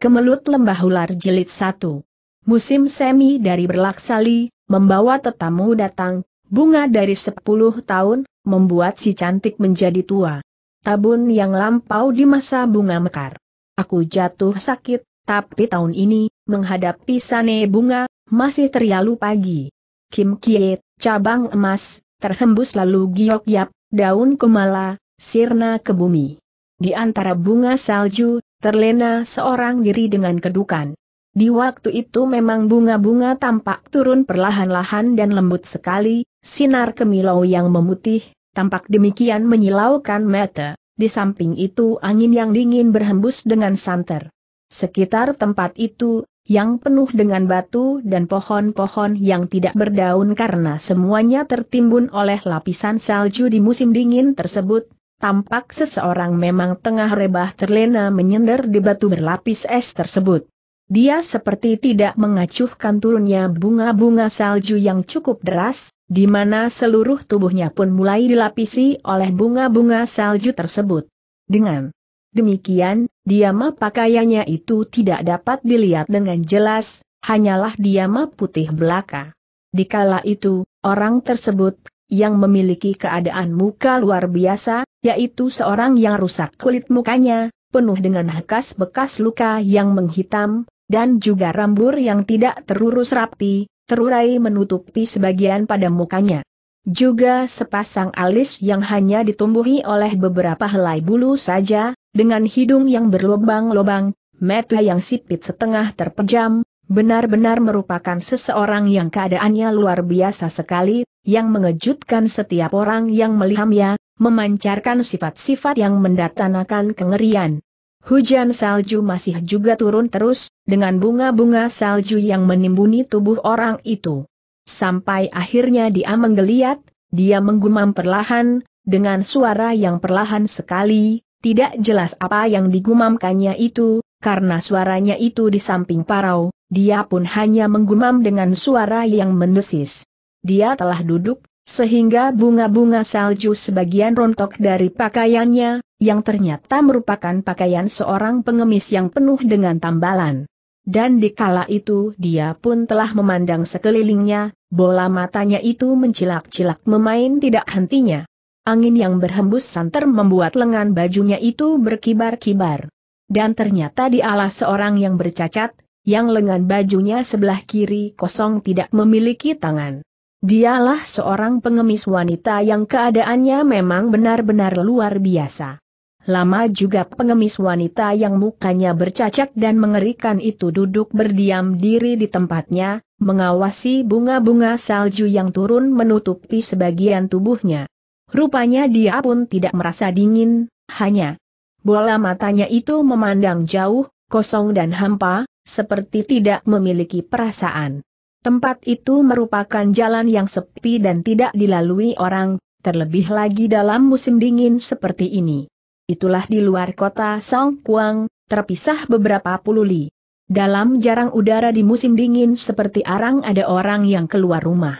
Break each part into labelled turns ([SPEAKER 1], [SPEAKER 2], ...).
[SPEAKER 1] Kemelut Lembah Ular Jelit 1. Musim semi dari Berlaksali, membawa tetamu datang, bunga dari 10 tahun, membuat si cantik menjadi tua. Tabun yang lampau di masa bunga mekar. Aku jatuh sakit, tapi tahun ini, menghadapi sane bunga, masih terlalu pagi. Kim Kiet, cabang emas, terhembus lalu giok yap, daun kumala, sirna ke bumi. Di antara bunga salju, terlena seorang diri dengan kedukan. Di waktu itu memang bunga-bunga tampak turun perlahan-lahan dan lembut sekali, sinar kemilau yang memutih, tampak demikian menyilaukan mata, di samping itu angin yang dingin berhembus dengan santer. Sekitar tempat itu, yang penuh dengan batu dan pohon-pohon yang tidak berdaun karena semuanya tertimbun oleh lapisan salju di musim dingin tersebut, Tampak seseorang memang tengah rebah terlena menyender di batu berlapis es tersebut. Dia seperti tidak mengacuhkan turunnya bunga-bunga salju yang cukup deras, di mana seluruh tubuhnya pun mulai dilapisi oleh bunga-bunga salju tersebut. Dengan demikian, diama pakaiannya itu tidak dapat dilihat dengan jelas, hanyalah diama putih belaka. Dikala itu, orang tersebut yang memiliki keadaan muka luar biasa, yaitu seorang yang rusak kulit mukanya, penuh dengan bekas bekas luka yang menghitam, dan juga rambut yang tidak terurus rapi, terurai menutupi sebagian pada mukanya. Juga sepasang alis yang hanya ditumbuhi oleh beberapa helai bulu saja, dengan hidung yang berlobang-lobang, mata yang sipit setengah terpejam, benar-benar merupakan seseorang yang keadaannya luar biasa sekali, yang mengejutkan setiap orang yang melihatnya, memancarkan sifat-sifat yang mendatangkan kengerian. Hujan salju masih juga turun terus, dengan bunga-bunga salju yang menimbuni tubuh orang itu. Sampai akhirnya dia menggeliat, dia menggumam perlahan, dengan suara yang perlahan sekali, tidak jelas apa yang digumamkannya itu, karena suaranya itu di samping parau, dia pun hanya menggumam dengan suara yang mendesis. Dia telah duduk, sehingga bunga-bunga salju sebagian rontok dari pakaiannya, yang ternyata merupakan pakaian seorang pengemis yang penuh dengan tambalan. Dan di kala itu dia pun telah memandang sekelilingnya, bola matanya itu mencilak-cilak memain tidak hentinya. Angin yang berhembus santer membuat lengan bajunya itu berkibar-kibar. Dan ternyata dialah seorang yang bercacat, yang lengan bajunya sebelah kiri kosong tidak memiliki tangan. Dialah seorang pengemis wanita yang keadaannya memang benar-benar luar biasa. Lama juga pengemis wanita yang mukanya bercacat dan mengerikan itu duduk berdiam diri di tempatnya, mengawasi bunga-bunga salju yang turun menutupi sebagian tubuhnya. Rupanya dia pun tidak merasa dingin, hanya bola matanya itu memandang jauh, kosong dan hampa, seperti tidak memiliki perasaan. Tempat itu merupakan jalan yang sepi dan tidak dilalui orang, terlebih lagi dalam musim dingin seperti ini. Itulah di luar kota Songkuang, terpisah beberapa puluh li. Dalam jarang udara di musim dingin seperti arang ada orang yang keluar rumah.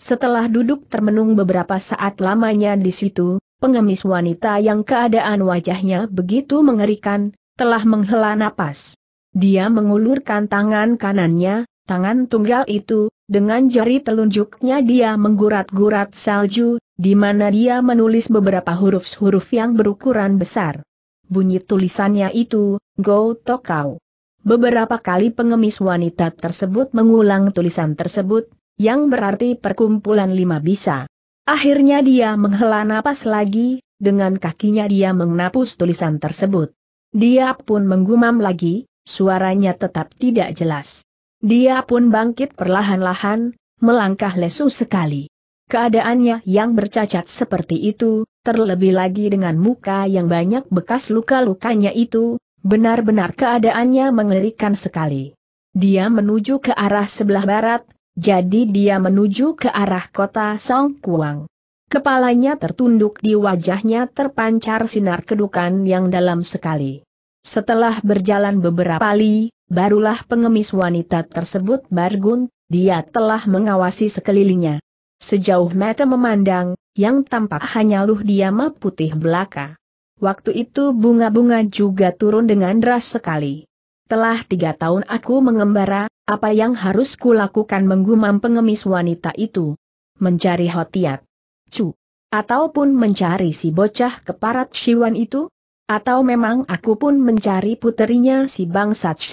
[SPEAKER 1] Setelah duduk termenung beberapa saat lamanya di situ, pengemis wanita yang keadaan wajahnya begitu mengerikan, telah menghela napas. Dia mengulurkan tangan kanannya, tangan tunggal itu, dengan jari telunjuknya dia menggurat-gurat salju, di mana dia menulis beberapa huruf-huruf yang berukuran besar. Bunyi tulisannya itu, Go Tokau. Beberapa kali pengemis wanita tersebut mengulang tulisan tersebut, yang berarti perkumpulan lima bisa. Akhirnya dia menghela napas lagi, dengan kakinya dia mengnapus tulisan tersebut. Dia pun menggumam lagi, suaranya tetap tidak jelas. Dia pun bangkit perlahan-lahan, melangkah lesu sekali. Keadaannya yang bercacat seperti itu, terlebih lagi dengan muka yang banyak bekas luka-lukanya itu, benar-benar keadaannya mengerikan sekali. Dia menuju ke arah sebelah barat, jadi dia menuju ke arah kota Songkuang. Kepalanya tertunduk di wajahnya terpancar sinar kedukan yang dalam sekali. Setelah berjalan beberapa kali, barulah pengemis wanita tersebut bargun, dia telah mengawasi sekelilingnya. Sejauh mata memandang, yang tampak hanya luh diama putih belaka. Waktu itu bunga-bunga juga turun dengan deras sekali. Telah tiga tahun aku mengembara, apa yang harus kulakukan menggumam pengemis wanita itu? Mencari hotiat. Cu. Ataupun mencari si bocah keparat Siwan itu? Atau memang aku pun mencari puterinya si bangsat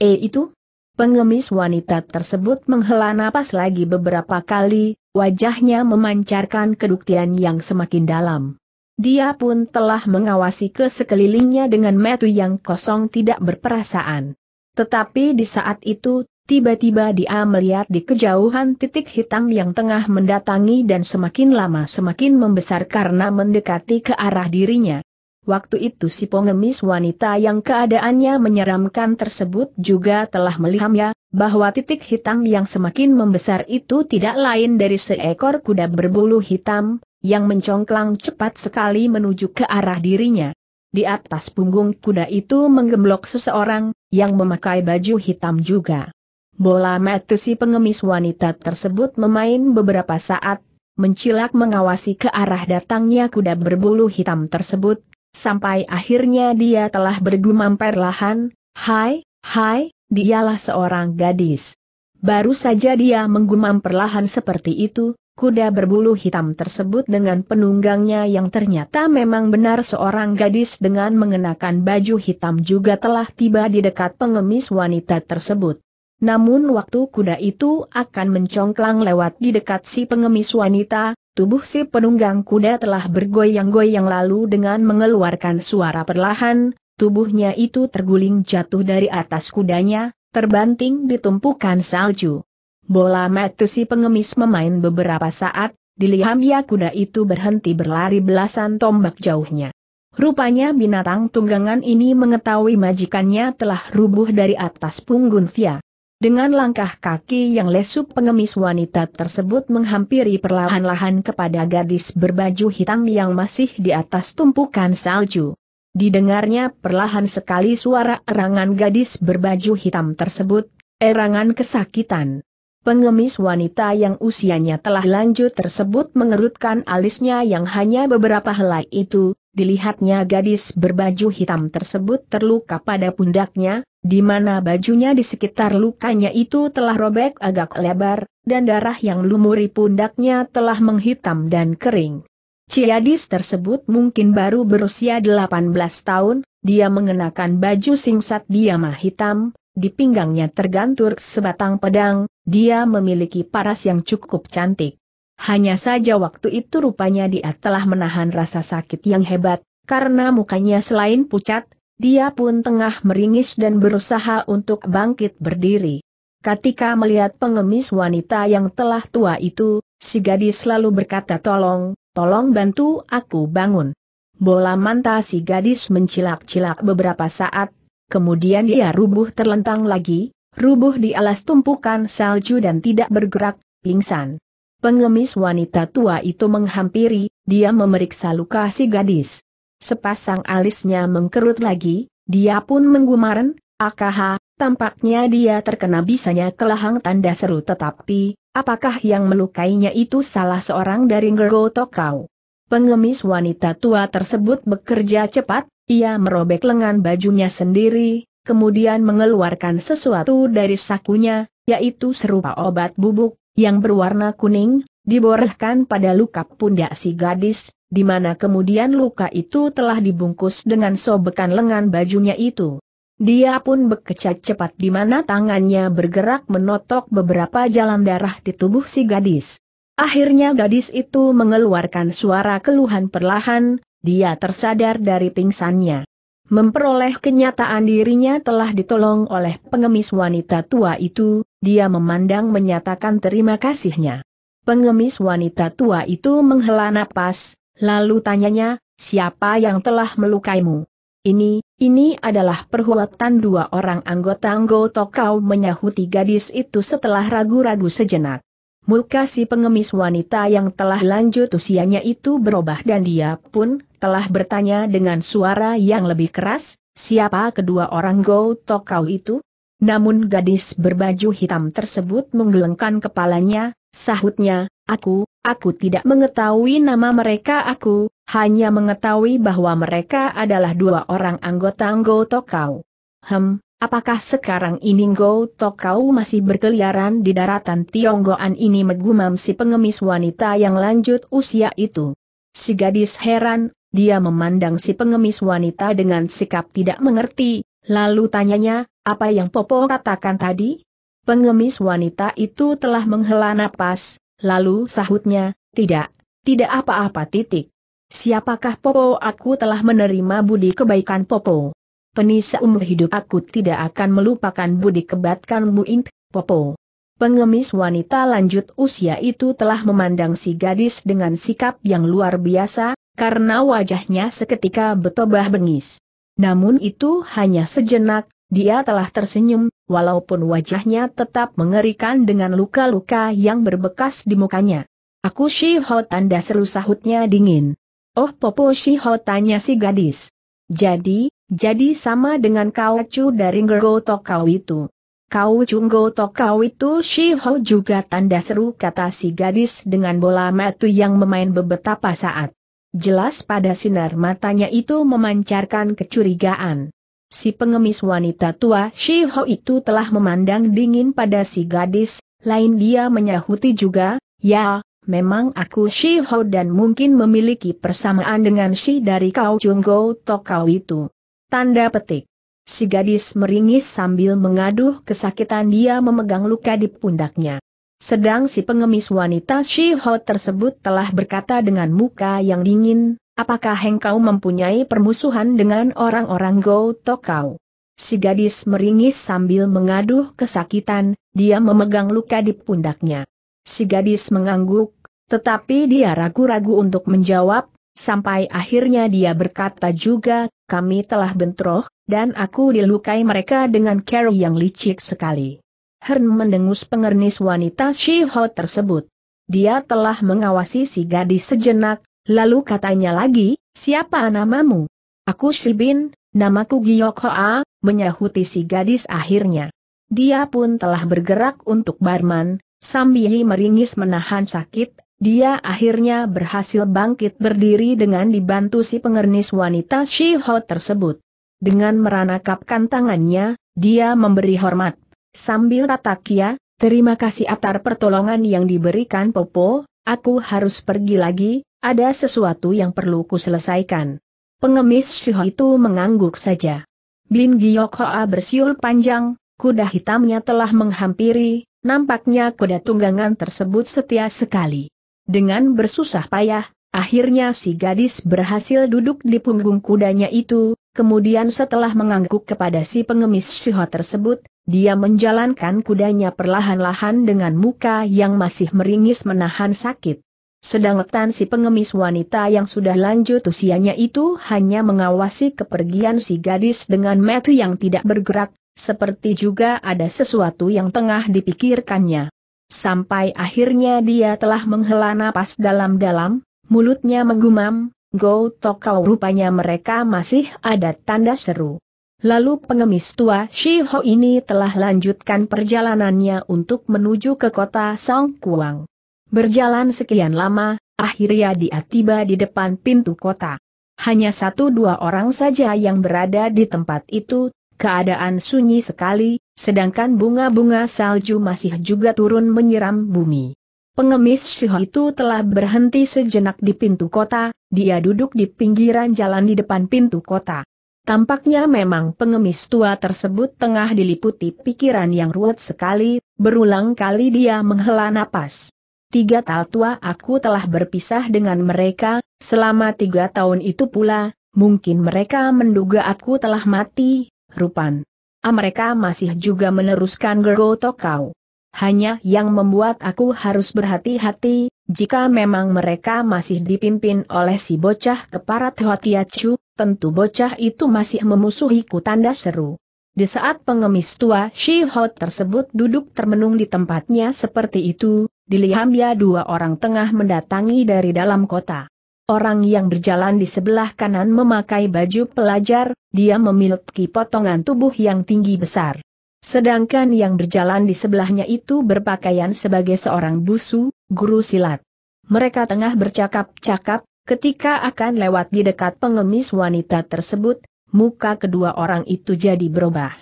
[SPEAKER 1] E itu? Pengemis wanita tersebut menghela napas lagi beberapa kali, wajahnya memancarkan keduktian yang semakin dalam. Dia pun telah mengawasi ke sekelilingnya dengan metu yang kosong tidak berperasaan. Tetapi di saat itu, tiba-tiba dia melihat di kejauhan titik hitam yang tengah mendatangi dan semakin lama semakin membesar karena mendekati ke arah dirinya. Waktu itu si pengemis wanita yang keadaannya menyeramkan tersebut juga telah melihamnya, bahwa titik hitam yang semakin membesar itu tidak lain dari seekor kuda berbulu hitam, yang mencongklang cepat sekali menuju ke arah dirinya. Di atas punggung kuda itu menggemblok seseorang, yang memakai baju hitam juga. Bola mata si pengemis wanita tersebut memain beberapa saat, mencilak mengawasi ke arah datangnya kuda berbulu hitam tersebut, sampai akhirnya dia telah bergumam perlahan, Hai, hai, dialah seorang gadis. Baru saja dia menggumam perlahan seperti itu, kuda berbulu hitam tersebut dengan penunggangnya yang ternyata memang benar seorang gadis dengan mengenakan baju hitam juga telah tiba di dekat pengemis wanita tersebut. Namun waktu kuda itu akan mencongklang lewat di dekat si pengemis wanita, Tubuh si penunggang kuda telah bergoyang-goyang lalu dengan mengeluarkan suara perlahan, tubuhnya itu terguling jatuh dari atas kudanya, terbanting di tumpukan salju. Bola mata si pengemis memain beberapa saat, ya kuda itu berhenti berlari belasan tombak jauhnya. Rupanya binatang tunggangan ini mengetahui majikannya telah rubuh dari atas punggung Fia. Dengan langkah kaki yang lesu pengemis wanita tersebut menghampiri perlahan-lahan kepada gadis berbaju hitam yang masih di atas tumpukan salju. Didengarnya perlahan sekali suara erangan gadis berbaju hitam tersebut, erangan kesakitan. Pengemis wanita yang usianya telah lanjut tersebut mengerutkan alisnya yang hanya beberapa helai itu, dilihatnya gadis berbaju hitam tersebut terluka pada pundaknya, di mana bajunya di sekitar lukanya itu telah robek agak lebar, dan darah yang lumuri pundaknya telah menghitam dan kering. Ciadis tersebut mungkin baru berusia 18 tahun, dia mengenakan baju singsat diamah hitam, di pinggangnya tergantur sebatang pedang, dia memiliki paras yang cukup cantik. Hanya saja waktu itu rupanya dia telah menahan rasa sakit yang hebat, karena mukanya selain pucat, dia pun tengah meringis dan berusaha untuk bangkit berdiri. Ketika melihat pengemis wanita yang telah tua itu, si gadis selalu berkata tolong, tolong bantu aku bangun. Bola mantas si gadis mencilak-cilak beberapa saat, kemudian dia rubuh terlentang lagi, rubuh di alas tumpukan salju dan tidak bergerak, pingsan. Pengemis wanita tua itu menghampiri, dia memeriksa luka si gadis. Sepasang alisnya mengkerut lagi, dia pun menggumaran, akaha, tampaknya dia terkena bisanya kelahang tanda seru tetapi, apakah yang melukainya itu salah seorang dari Ngergo Tokau? Pengemis wanita tua tersebut bekerja cepat, ia merobek lengan bajunya sendiri, kemudian mengeluarkan sesuatu dari sakunya, yaitu serupa obat bubuk, yang berwarna kuning, diborehkan pada luka pundak si gadis, di mana kemudian luka itu telah dibungkus dengan sobekan lengan bajunya itu. Dia pun bekecat cepat di mana tangannya bergerak menotok beberapa jalan darah di tubuh si gadis. Akhirnya gadis itu mengeluarkan suara keluhan perlahan, dia tersadar dari pingsannya. Memperoleh kenyataan dirinya telah ditolong oleh pengemis wanita tua itu, dia memandang menyatakan terima kasihnya. Pengemis wanita tua itu menghela napas, lalu tanyanya, siapa yang telah melukaimu? Ini, ini adalah perbuatan dua orang anggota-anggota kau menyahuti gadis itu setelah ragu-ragu sejenak. Muka si pengemis wanita yang telah lanjut usianya itu berubah dan dia pun telah bertanya dengan suara yang lebih keras, siapa kedua orang Go Tokau itu? Namun gadis berbaju hitam tersebut menggelengkan kepalanya, sahutnya, aku, aku tidak mengetahui nama mereka aku, hanya mengetahui bahwa mereka adalah dua orang anggota Ngo Tokau. Hem, apakah sekarang ini Ngo Tokau masih berkeliaran di daratan Tionggoan ini Megumam si pengemis wanita yang lanjut usia itu? Si gadis heran, dia memandang si pengemis wanita dengan sikap tidak mengerti, Lalu tanyanya, apa yang Popo katakan tadi? Pengemis wanita itu telah menghela napas, lalu sahutnya, tidak, tidak apa-apa titik. Siapakah Popo aku telah menerima budi kebaikan Popo? Penisa umur hidup aku tidak akan melupakan budi kebatkanmu int, Popo. Pengemis wanita lanjut usia itu telah memandang si gadis dengan sikap yang luar biasa, karena wajahnya seketika betobah bengis. Namun itu hanya sejenak, dia telah tersenyum, walaupun wajahnya tetap mengerikan dengan luka-luka yang berbekas di mukanya. Aku Shiho tanda seru sahutnya dingin. Oh Popo Shiho tanya si gadis. Jadi, jadi sama dengan kau cu dari Ngergo Tokau itu. Kau Cunggo Tokau itu Shiho juga tanda seru kata si gadis dengan bola matu yang memain beberapa saat. Jelas pada sinar matanya itu memancarkan kecurigaan. Si pengemis wanita tua Shi Ho itu telah memandang dingin pada si gadis, lain dia menyahuti juga, ya, memang aku Shi Ho dan mungkin memiliki persamaan dengan Shi dari Kau Junggo Tokau itu. Tanda petik. Si gadis meringis sambil mengaduh kesakitan dia memegang luka di pundaknya. Sedang si pengemis wanita Shi Ho tersebut telah berkata dengan muka yang dingin, apakah engkau mempunyai permusuhan dengan orang-orang Go Tokau? Si gadis meringis sambil mengaduh kesakitan, dia memegang luka di pundaknya. Si gadis mengangguk, tetapi dia ragu-ragu untuk menjawab, sampai akhirnya dia berkata juga, kami telah bentroh, dan aku dilukai mereka dengan cara yang licik sekali. Hern mendengus pengernis wanita Shiho tersebut. Dia telah mengawasi si gadis sejenak, lalu katanya lagi, siapa namamu? Aku Shibin, namaku Giyok Hoa, menyahuti si gadis akhirnya. Dia pun telah bergerak untuk barman, sambil meringis menahan sakit, dia akhirnya berhasil bangkit berdiri dengan dibantu si pengernis wanita Shiho tersebut. Dengan meranakapkan tangannya, dia memberi hormat Sambil Kia, terima kasih atar pertolongan yang diberikan Popo, aku harus pergi lagi, ada sesuatu yang perlu ku selesaikan. Pengemis Shiho itu mengangguk saja. Bin Giyok Hoa bersiul panjang, kuda hitamnya telah menghampiri, nampaknya kuda tunggangan tersebut setia sekali. Dengan bersusah payah, akhirnya si gadis berhasil duduk di punggung kudanya itu, Kemudian setelah mengangguk kepada si pengemis Shiho tersebut, dia menjalankan kudanya perlahan-lahan dengan muka yang masih meringis menahan sakit. Sedangkan si pengemis wanita yang sudah lanjut usianya itu hanya mengawasi kepergian si gadis dengan metu yang tidak bergerak, seperti juga ada sesuatu yang tengah dipikirkannya. Sampai akhirnya dia telah menghela napas dalam-dalam, mulutnya menggumam, Go Tokau rupanya mereka masih ada tanda seru. Lalu pengemis tua Shiho ini telah lanjutkan perjalanannya untuk menuju ke kota Songkuang. Berjalan sekian lama, akhirnya dia tiba di depan pintu kota. Hanya satu dua orang saja yang berada di tempat itu, keadaan sunyi sekali, sedangkan bunga-bunga salju masih juga turun menyiram bumi. Pengemis Shiho itu telah berhenti sejenak di pintu kota, dia duduk di pinggiran jalan di depan pintu kota. Tampaknya memang pengemis tua tersebut tengah diliputi pikiran yang ruwet sekali, berulang kali dia menghela napas. Tiga tal tua aku telah berpisah dengan mereka, selama tiga tahun itu pula, mungkin mereka menduga aku telah mati, rupan. Ah mereka masih juga meneruskan gergo kau. Hanya yang membuat aku harus berhati-hati, jika memang mereka masih dipimpin oleh si bocah keparat Huatiacu, tentu bocah itu masih memusuhiku tanda seru. Di saat pengemis tua Shi Hot tersebut duduk termenung di tempatnya seperti itu, dilihamnya dua orang tengah mendatangi dari dalam kota. Orang yang berjalan di sebelah kanan memakai baju pelajar, dia memiliki potongan tubuh yang tinggi besar. Sedangkan yang berjalan di sebelahnya itu berpakaian sebagai seorang busu, guru silat. Mereka tengah bercakap-cakap, ketika akan lewat di dekat pengemis wanita tersebut, muka kedua orang itu jadi berubah.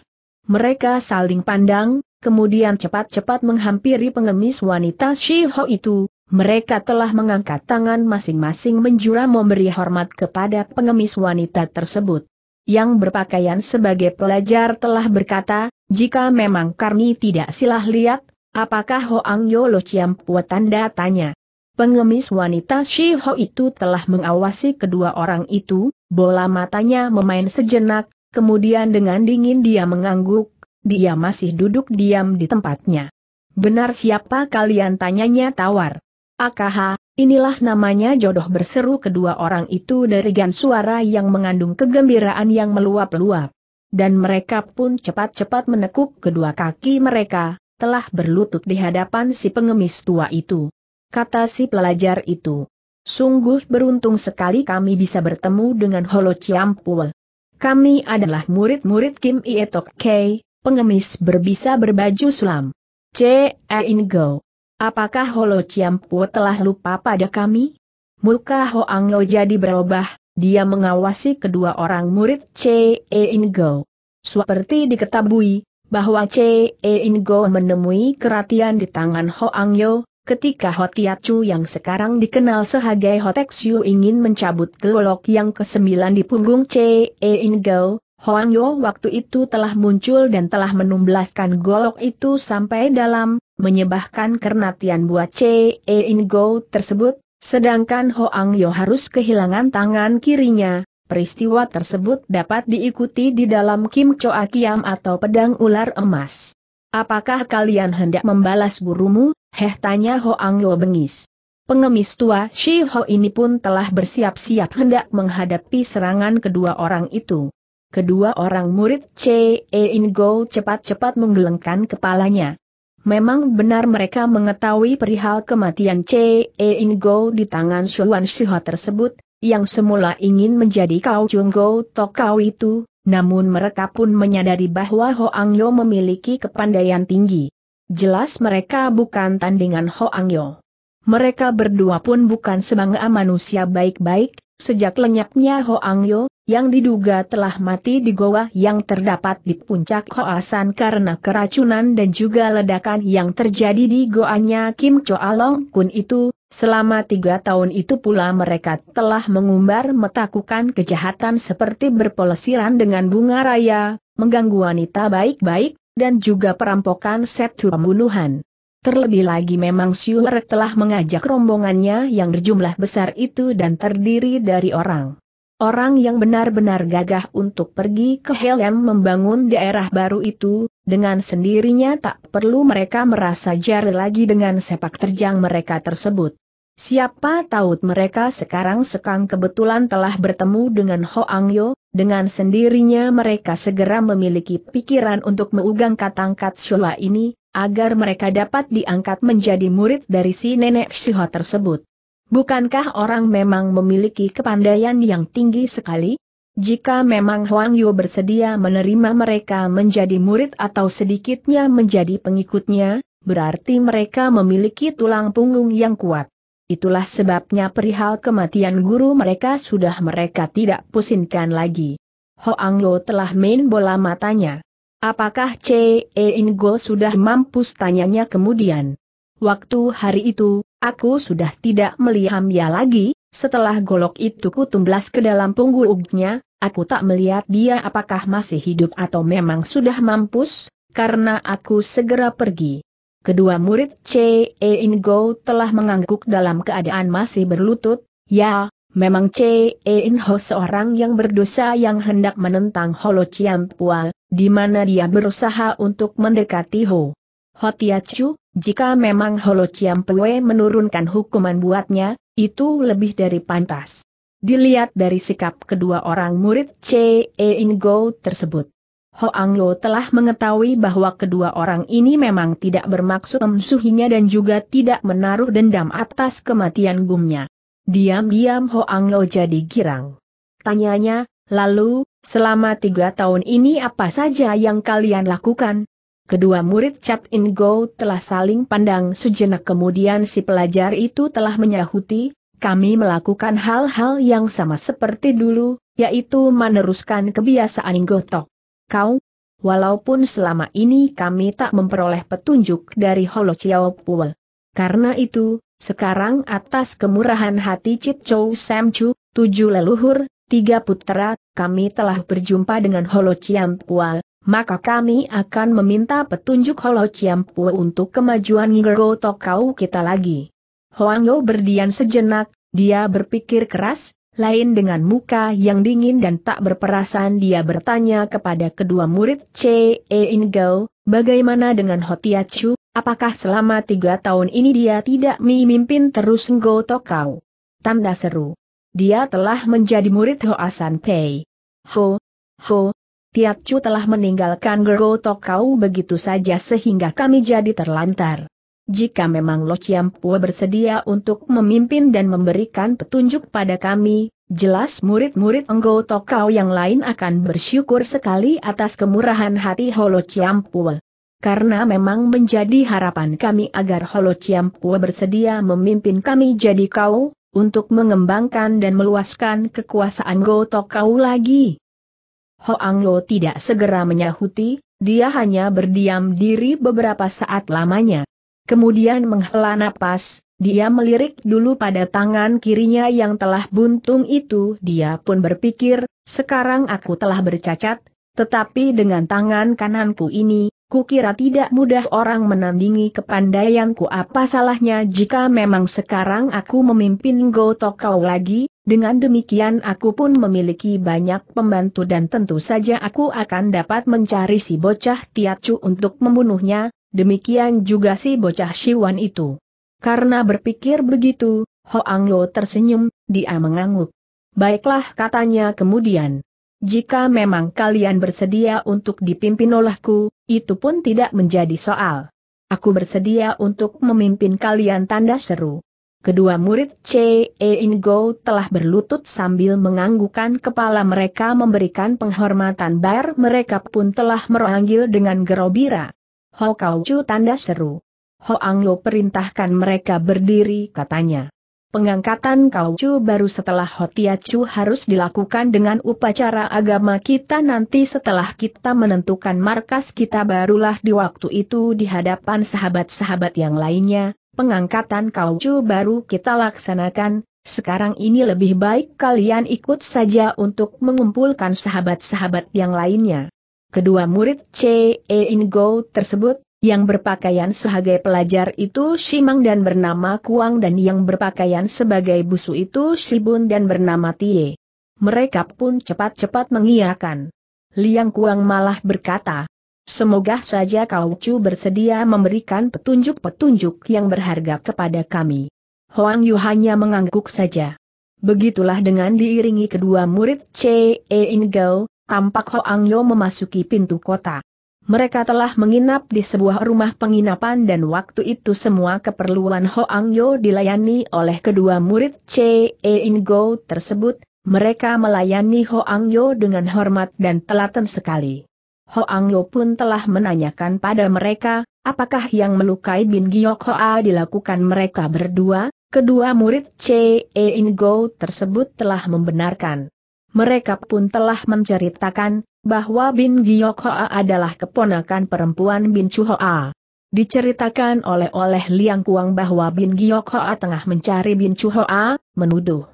[SPEAKER 1] Mereka saling pandang, kemudian cepat-cepat menghampiri pengemis wanita Shiho itu, mereka telah mengangkat tangan masing-masing menjura memberi hormat kepada pengemis wanita tersebut yang berpakaian sebagai pelajar telah berkata, jika memang Karni tidak silah lihat, apakah Hoang Yolo Ciampua tanda tanya. Pengemis wanita Shiho itu telah mengawasi kedua orang itu, bola matanya memain sejenak, kemudian dengan dingin dia mengangguk, dia masih duduk diam di tempatnya. Benar siapa kalian tanyanya tawar? Akaha, Inilah namanya jodoh berseru kedua orang itu dari gan suara yang mengandung kegembiraan yang meluap-luap. Dan mereka pun cepat-cepat menekuk kedua kaki mereka, telah berlutut di hadapan si pengemis tua itu. Kata si pelajar itu. Sungguh beruntung sekali kami bisa bertemu dengan Holo Ciampul. Kami adalah murid-murid Kim Ietok Kei, pengemis berbisa berbaju sulam. C. E. Ingo. Apakah Holo Ciampu telah lupa pada kami? Muka Hoang Lo jadi berubah, dia mengawasi kedua orang murid C.E. Ingo. Seperti diketahui, bahwa C.E. Ingo menemui keratian di tangan Hoang Yo, ketika Hotiacu yang sekarang dikenal sebagai Hotexiu ingin mencabut golok yang ke-9 di punggung C.E. Ingo, Hoang Yo waktu itu telah muncul dan telah menumblaskan golok itu sampai dalam, menyebahkan kernatian buat C.E. Ingo tersebut, sedangkan Hoang Yo harus kehilangan tangan kirinya. Peristiwa tersebut dapat diikuti di dalam Kim Choa Kiam atau pedang ular emas. Apakah kalian hendak membalas gurumu? Heh tanya Hoang Yo bengis. Pengemis tua Shi Ho ini pun telah bersiap-siap hendak menghadapi serangan kedua orang itu kedua orang murid C. E. Ingo cepat-cepat menggelengkan kepalanya. Memang benar mereka mengetahui perihal kematian C. E. Ingo di tangan Shuan Shiho tersebut, yang semula ingin menjadi Kau Chung Go Tokau itu, namun mereka pun menyadari bahwa Hoang Yo memiliki kepandaian tinggi. Jelas mereka bukan tandingan Hoang Yo. Mereka berdua pun bukan semangat manusia baik-baik, sejak lenyapnya Hoang Yo, yang diduga telah mati di goa yang terdapat di puncak koasan karena keracunan dan juga ledakan yang terjadi di goanya Kim Choalong Kun itu, selama tiga tahun itu pula mereka telah mengumbar metakukan kejahatan seperti berpolesiran dengan bunga raya, mengganggu wanita baik-baik, dan juga perampokan setu pembunuhan. Terlebih lagi memang Siuler telah mengajak rombongannya yang berjumlah besar itu dan terdiri dari orang Orang yang benar-benar gagah untuk pergi ke Helm membangun daerah baru itu, dengan sendirinya tak perlu mereka merasa jari lagi dengan sepak terjang mereka tersebut. Siapa tahu mereka sekarang sekang kebetulan telah bertemu dengan Hoang Yo, dengan sendirinya mereka segera memiliki pikiran untuk meugang katangkat Shula ini, agar mereka dapat diangkat menjadi murid dari si nenek Shiho tersebut. Bukankah orang memang memiliki kepandaian yang tinggi sekali? Jika memang Huang Yu bersedia menerima mereka menjadi murid atau sedikitnya menjadi pengikutnya, berarti mereka memiliki tulang punggung yang kuat. Itulah sebabnya perihal kematian guru mereka sudah mereka tidak pusingkan lagi. Huang Lo telah main bola matanya. Apakah C.E. Ingo sudah mampus tanyanya kemudian? Waktu hari itu, Aku sudah tidak melihat dia lagi, setelah golok itu kutumblas ke dalam punggungnya, aku tak melihat dia apakah masih hidup atau memang sudah mampus, karena aku segera pergi. Kedua murid C.E. Ingo telah mengangguk dalam keadaan masih berlutut, ya, memang C.E. Ingo seorang yang berdosa yang hendak menentang Holo Chiampua, di mana dia berusaha untuk mendekati Ho. Hotiachu, jika memang Holo Chiampue menurunkan hukuman buatnya, itu lebih dari pantas. Dilihat dari sikap kedua orang murid Che Ingo tersebut. Hoang Lo telah mengetahui bahwa kedua orang ini memang tidak bermaksud memusuhinya dan juga tidak menaruh dendam atas kematian Gumnya. Diam-diam Hoang Lo jadi girang. Tanyanya, lalu, selama tiga tahun ini apa saja yang kalian lakukan? Kedua murid Chat In Go telah saling pandang sejenak kemudian si pelajar itu telah menyahuti, kami melakukan hal-hal yang sama seperti dulu, yaitu meneruskan kebiasaan gotok. Kau, walaupun selama ini kami tak memperoleh petunjuk dari Holo Chiao Puel. Karena itu, sekarang atas kemurahan hati Cit Chow Sam Chu, tujuh leluhur, tiga putera, kami telah berjumpa dengan Holo Chiao Puel maka kami akan meminta petunjuk Holo Chiampu untuk kemajuan Ngergo Tokau kita lagi. Hoang Yo berdiam sejenak, dia berpikir keras, lain dengan muka yang dingin dan tak berperasaan dia bertanya kepada kedua murid C.E. E. bagaimana dengan Hotia Chu, apakah selama tiga tahun ini dia tidak memimpin terus Ngo Tokau? Tanda seru. Dia telah menjadi murid Hoasan Pei. Ho, Ho, Tiap Chu telah meninggalkan Gergo Tokau begitu saja sehingga kami jadi terlantar. Jika memang Lo Chiampu bersedia untuk memimpin dan memberikan petunjuk pada kami, jelas murid-murid Enggo Tokau yang lain akan bersyukur sekali atas kemurahan hati Holo Chiampu. karena memang menjadi harapan kami agar Holo Chiampu bersedia memimpin kami jadi kau, untuk mengembangkan dan meluaskan kekuasaan Goto kau lagi. Ho Anglo tidak segera menyahuti, dia hanya berdiam diri beberapa saat lamanya. Kemudian menghela napas, dia melirik dulu pada tangan kirinya yang telah buntung itu dia pun berpikir, sekarang aku telah bercacat, tetapi dengan tangan kananku ini, kukira tidak mudah orang menandingi kepandaianku apa salahnya jika memang sekarang aku memimpin Go Tokau lagi, dengan demikian aku pun memiliki banyak pembantu dan tentu saja aku akan dapat mencari si bocah Tiacu untuk membunuhnya, demikian juga si bocah Siwan itu. Karena berpikir begitu, Hoang Lo tersenyum, dia mengangguk. Baiklah katanya kemudian. Jika memang kalian bersedia untuk dipimpin olehku, itu pun tidak menjadi soal. Aku bersedia untuk memimpin kalian tanda seru kedua murid C.E. Ingo telah berlutut sambil menganggukan kepala mereka memberikan penghormatan Bar mereka pun telah meranggil dengan gerobira. Ho Kau Chu tanda seru. Ho Anglo perintahkan mereka berdiri katanya. Pengangkatan Kau Chu baru setelah Ho Tia Chu harus dilakukan dengan upacara agama kita nanti setelah kita menentukan markas kita barulah di waktu itu di hadapan sahabat-sahabat yang lainnya, pengangkatan kauju baru kita laksanakan, sekarang ini lebih baik kalian ikut saja untuk mengumpulkan sahabat-sahabat yang lainnya. Kedua murid C.E. Ingo tersebut, yang berpakaian sebagai pelajar itu Simang dan bernama Kuang dan yang berpakaian sebagai busu itu Shibun dan bernama Tie. Mereka pun cepat-cepat mengiyakan. Liang Kuang malah berkata, Semoga saja kau Chu bersedia memberikan petunjuk-petunjuk yang berharga kepada kami. Hoang Yu hanya mengangguk saja. Begitulah dengan diiringi kedua murid C.E. Ingel, tampak Hoang Yo memasuki pintu kota. Mereka telah menginap di sebuah rumah penginapan dan waktu itu semua keperluan Hoang Yo dilayani oleh kedua murid C.E. Ingo tersebut, mereka melayani Hoang Yo dengan hormat dan telaten sekali. Hoang Lo pun telah menanyakan pada mereka, apakah yang melukai Bin Giok Hoa dilakukan mereka berdua, kedua murid Che E. Go tersebut telah membenarkan. Mereka pun telah menceritakan, bahwa Bin Giok Hoa adalah keponakan perempuan Bin Chu Hoa. Diceritakan oleh oleh Liang Kuang bahwa Bin Giok Hoa tengah mencari Bin Chu Hoa, menuduh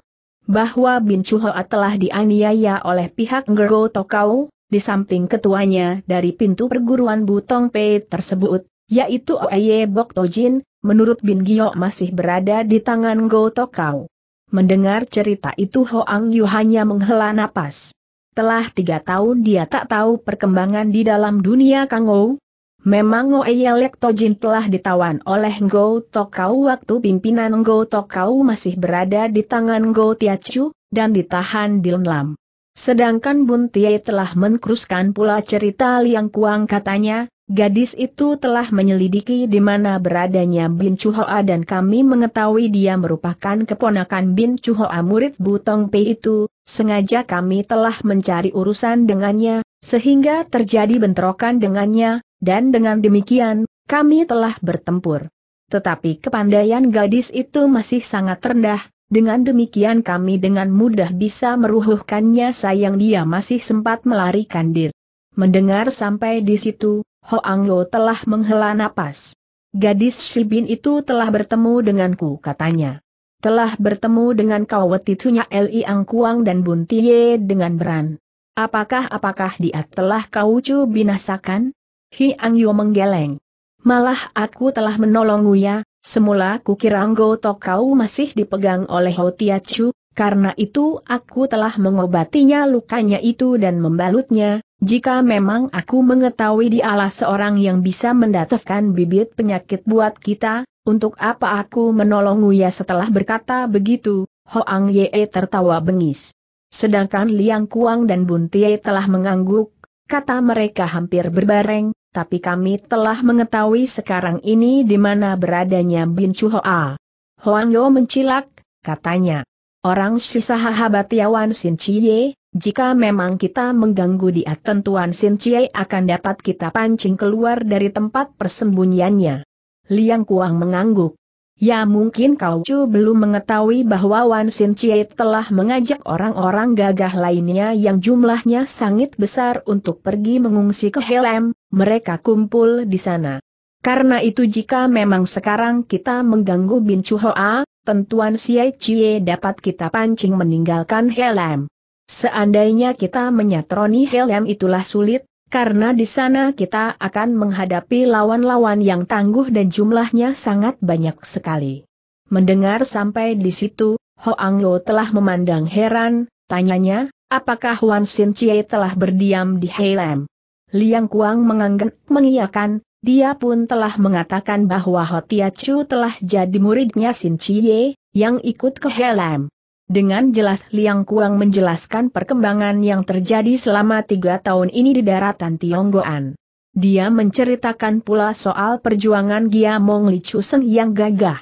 [SPEAKER 1] bahwa Bin Chu Hoa telah dianiaya oleh pihak Ngergo Tokau, di samping ketuanya dari pintu perguruan Butong Pei tersebut, yaitu Oye Bok Tojin, menurut Bin Gio masih berada di tangan Go Tokau. Mendengar cerita itu Hoang Yu hanya menghela napas. Telah tiga tahun dia tak tahu perkembangan di dalam dunia Kangou. Memang Oye Lek Tojin telah ditawan oleh Go Tokau waktu pimpinan Go Tokau masih berada di tangan Go Tiachu, dan ditahan di Lam. Sedangkan Buntie telah mengkruskan pula cerita Liang Kuang katanya, gadis itu telah menyelidiki di mana beradanya Bin Chuhoa dan kami mengetahui dia merupakan keponakan Bin Chuhoa murid Butong Pei itu, sengaja kami telah mencari urusan dengannya, sehingga terjadi bentrokan dengannya, dan dengan demikian, kami telah bertempur. Tetapi kepandaian gadis itu masih sangat rendah, dengan demikian kami dengan mudah bisa meruhuhkannya sayang dia masih sempat melarikan diri. Mendengar sampai di situ, Hoang Lo telah menghela napas. Gadis Shibin itu telah bertemu denganku katanya. Telah bertemu dengan kau wetitunya Li Angkuang dan Bun Tie dengan beran. Apakah-apakah dia telah kau cu binasakan? Hi Ang menggeleng. Malah aku telah menolong Uya, Semula kukira anggota kau masih dipegang oleh Ho Chu, karena itu aku telah mengobatinya lukanya itu dan membalutnya, jika memang aku mengetahui di dialah seorang yang bisa mendatangkan bibit penyakit buat kita, untuk apa aku menolong Uya setelah berkata begitu, Hoang Ye tertawa bengis. Sedangkan Liang Kuang dan Bun telah mengangguk, kata mereka hampir berbareng, tapi kami telah mengetahui sekarang ini di mana beradanya Bin Chu Hoa. Huang Yo mencilak, katanya. Orang sisa hahabatiawan Sin Chie, jika memang kita mengganggu dia tentuan Sin Chie akan dapat kita pancing keluar dari tempat persembunyiannya. Liang Kuang mengangguk. Ya mungkin kau Chu belum mengetahui bahwa Wan Sin Chie telah mengajak orang-orang gagah lainnya yang jumlahnya sangat besar untuk pergi mengungsi ke Helm, mereka kumpul di sana. Karena itu jika memang sekarang kita mengganggu Bin Chu Hoa, tentuan Xie Chie dapat kita pancing meninggalkan Helm. Seandainya kita menyatroni Helm itulah sulit, karena di sana kita akan menghadapi lawan-lawan yang tangguh dan jumlahnya sangat banyak sekali. Mendengar sampai di situ, Ang Lo telah memandang heran, tanyanya, apakah Wan Sin Chie telah berdiam di Heilem? Liang Kuang mengangguk mengiyakan, dia pun telah mengatakan bahwa Tia Chu telah jadi muridnya Sin Chie, yang ikut ke Heilem. Dengan jelas Liang Kuang menjelaskan perkembangan yang terjadi selama tiga tahun ini di daratan Tionggoan. Dia menceritakan pula soal perjuangan Mong Li Chuseng yang gagah.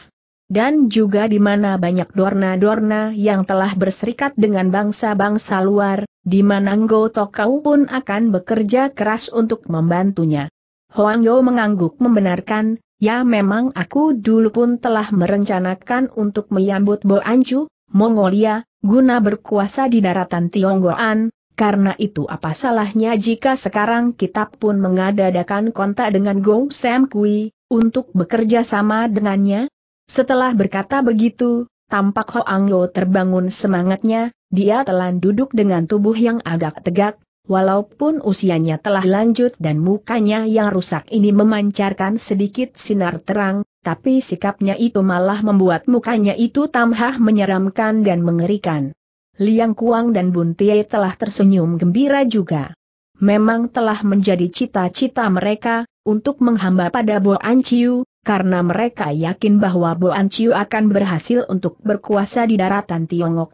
[SPEAKER 1] Dan juga di mana banyak dorna-dorna yang telah berserikat dengan bangsa-bangsa luar, di mana Ngo Tokau pun akan bekerja keras untuk membantunya. Hoang Yo mengangguk membenarkan, ya memang aku dulu pun telah merencanakan untuk menyambut Bo Anju, Mongolia, guna berkuasa di daratan Tionggoan, karena itu apa salahnya jika sekarang kita pun mengadakan kontak dengan Gong Sam Kui, untuk bekerja sama dengannya? Setelah berkata begitu, tampak Ho Anglo terbangun semangatnya, dia telan duduk dengan tubuh yang agak tegak, Walaupun usianya telah lanjut dan mukanya yang rusak ini memancarkan sedikit sinar terang, tapi sikapnya itu malah membuat mukanya itu tambah menyeramkan dan mengerikan. Liang Kuang dan Buntie telah tersenyum gembira juga. Memang telah menjadi cita-cita mereka, untuk menghamba pada Bo Anciu, karena mereka yakin bahwa Bo Anciu akan berhasil untuk berkuasa di daratan Tiongkok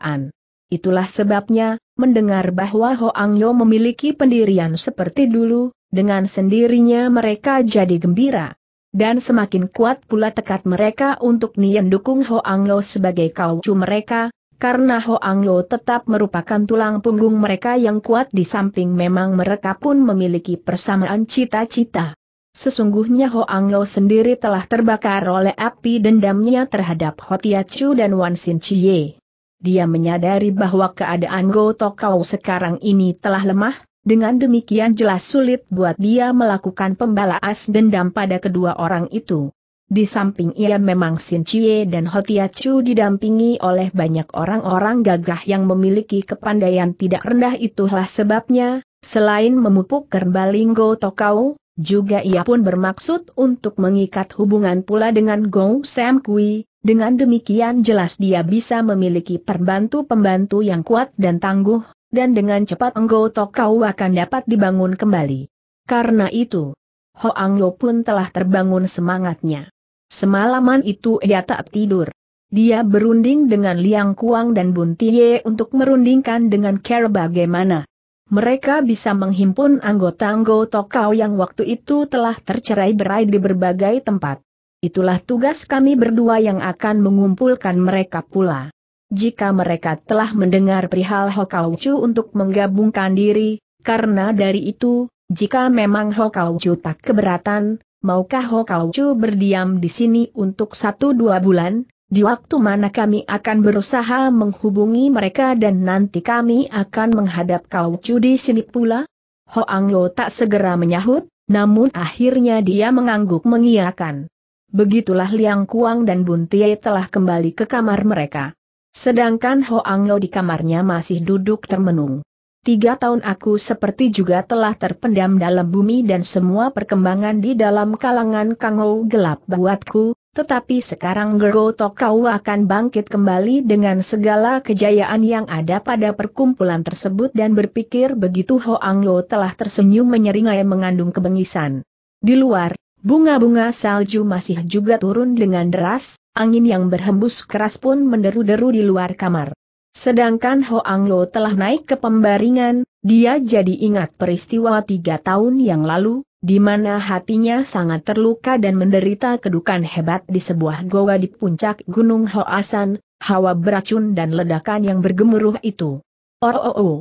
[SPEAKER 1] Itulah sebabnya, mendengar bahwa Hoang Yo memiliki pendirian seperti dulu, dengan sendirinya mereka jadi gembira. Dan semakin kuat pula tekad mereka untuk nian dukung Hoang Yo sebagai kaucu mereka, karena Hoang Yo tetap merupakan tulang punggung mereka yang kuat di samping memang mereka pun memiliki persamaan cita-cita. Sesungguhnya Hoang Lo sendiri telah terbakar oleh api dendamnya terhadap Hotia Chu dan Wan Sin Chie dia menyadari bahwa keadaan Go Tokau sekarang ini telah lemah, dengan demikian jelas sulit buat dia melakukan pembalas dendam pada kedua orang itu. Di samping ia memang Sin Chie dan Hotia Chu didampingi oleh banyak orang-orang gagah yang memiliki kepandaian tidak rendah itulah sebabnya, selain memupuk kerbali Go Tokau, juga ia pun bermaksud untuk mengikat hubungan pula dengan Gong Sam Kui, dengan demikian jelas dia bisa memiliki perbantu pembantu yang kuat dan tangguh, dan dengan cepat Enggo Tokau akan dapat dibangun kembali. Karena itu, Hoang Lo pun telah terbangun semangatnya. Semalaman itu ia tak tidur. Dia berunding dengan Liang Kuang dan Bun Tye untuk merundingkan dengan Care bagaimana mereka bisa menghimpun anggota-anggota kau yang waktu itu telah tercerai berai di berbagai tempat. Itulah tugas kami berdua yang akan mengumpulkan mereka pula. Jika mereka telah mendengar perihal Hokauchu untuk menggabungkan diri, karena dari itu, jika memang Hokauchu tak keberatan, maukah Hokauchu berdiam di sini untuk satu dua bulan, di waktu mana kami akan berusaha menghubungi mereka dan nanti kami akan menghadap kau di sini pula? Hoang Lo tak segera menyahut, namun akhirnya dia mengangguk mengiakan. Begitulah Liang Kuang dan Bun Tie telah kembali ke kamar mereka. Sedangkan Hoang Lo di kamarnya masih duduk termenung. Tiga tahun aku seperti juga telah terpendam dalam bumi dan semua perkembangan di dalam kalangan Kangou gelap buatku, tetapi sekarang Gergo Tokau akan bangkit kembali dengan segala kejayaan yang ada pada perkumpulan tersebut dan berpikir begitu Hoang Lo telah tersenyum menyeringai mengandung kebengisan. Di luar, bunga-bunga salju masih juga turun dengan deras, angin yang berhembus keras pun menderu-deru di luar kamar. Sedangkan Hoang Lo telah naik ke pembaringan, dia jadi ingat peristiwa tiga tahun yang lalu, di mana hatinya sangat terluka dan menderita kedukan hebat di sebuah goa di puncak Gunung Hoasan, hawa beracun dan ledakan yang bergemuruh itu. Oh, oh, oh.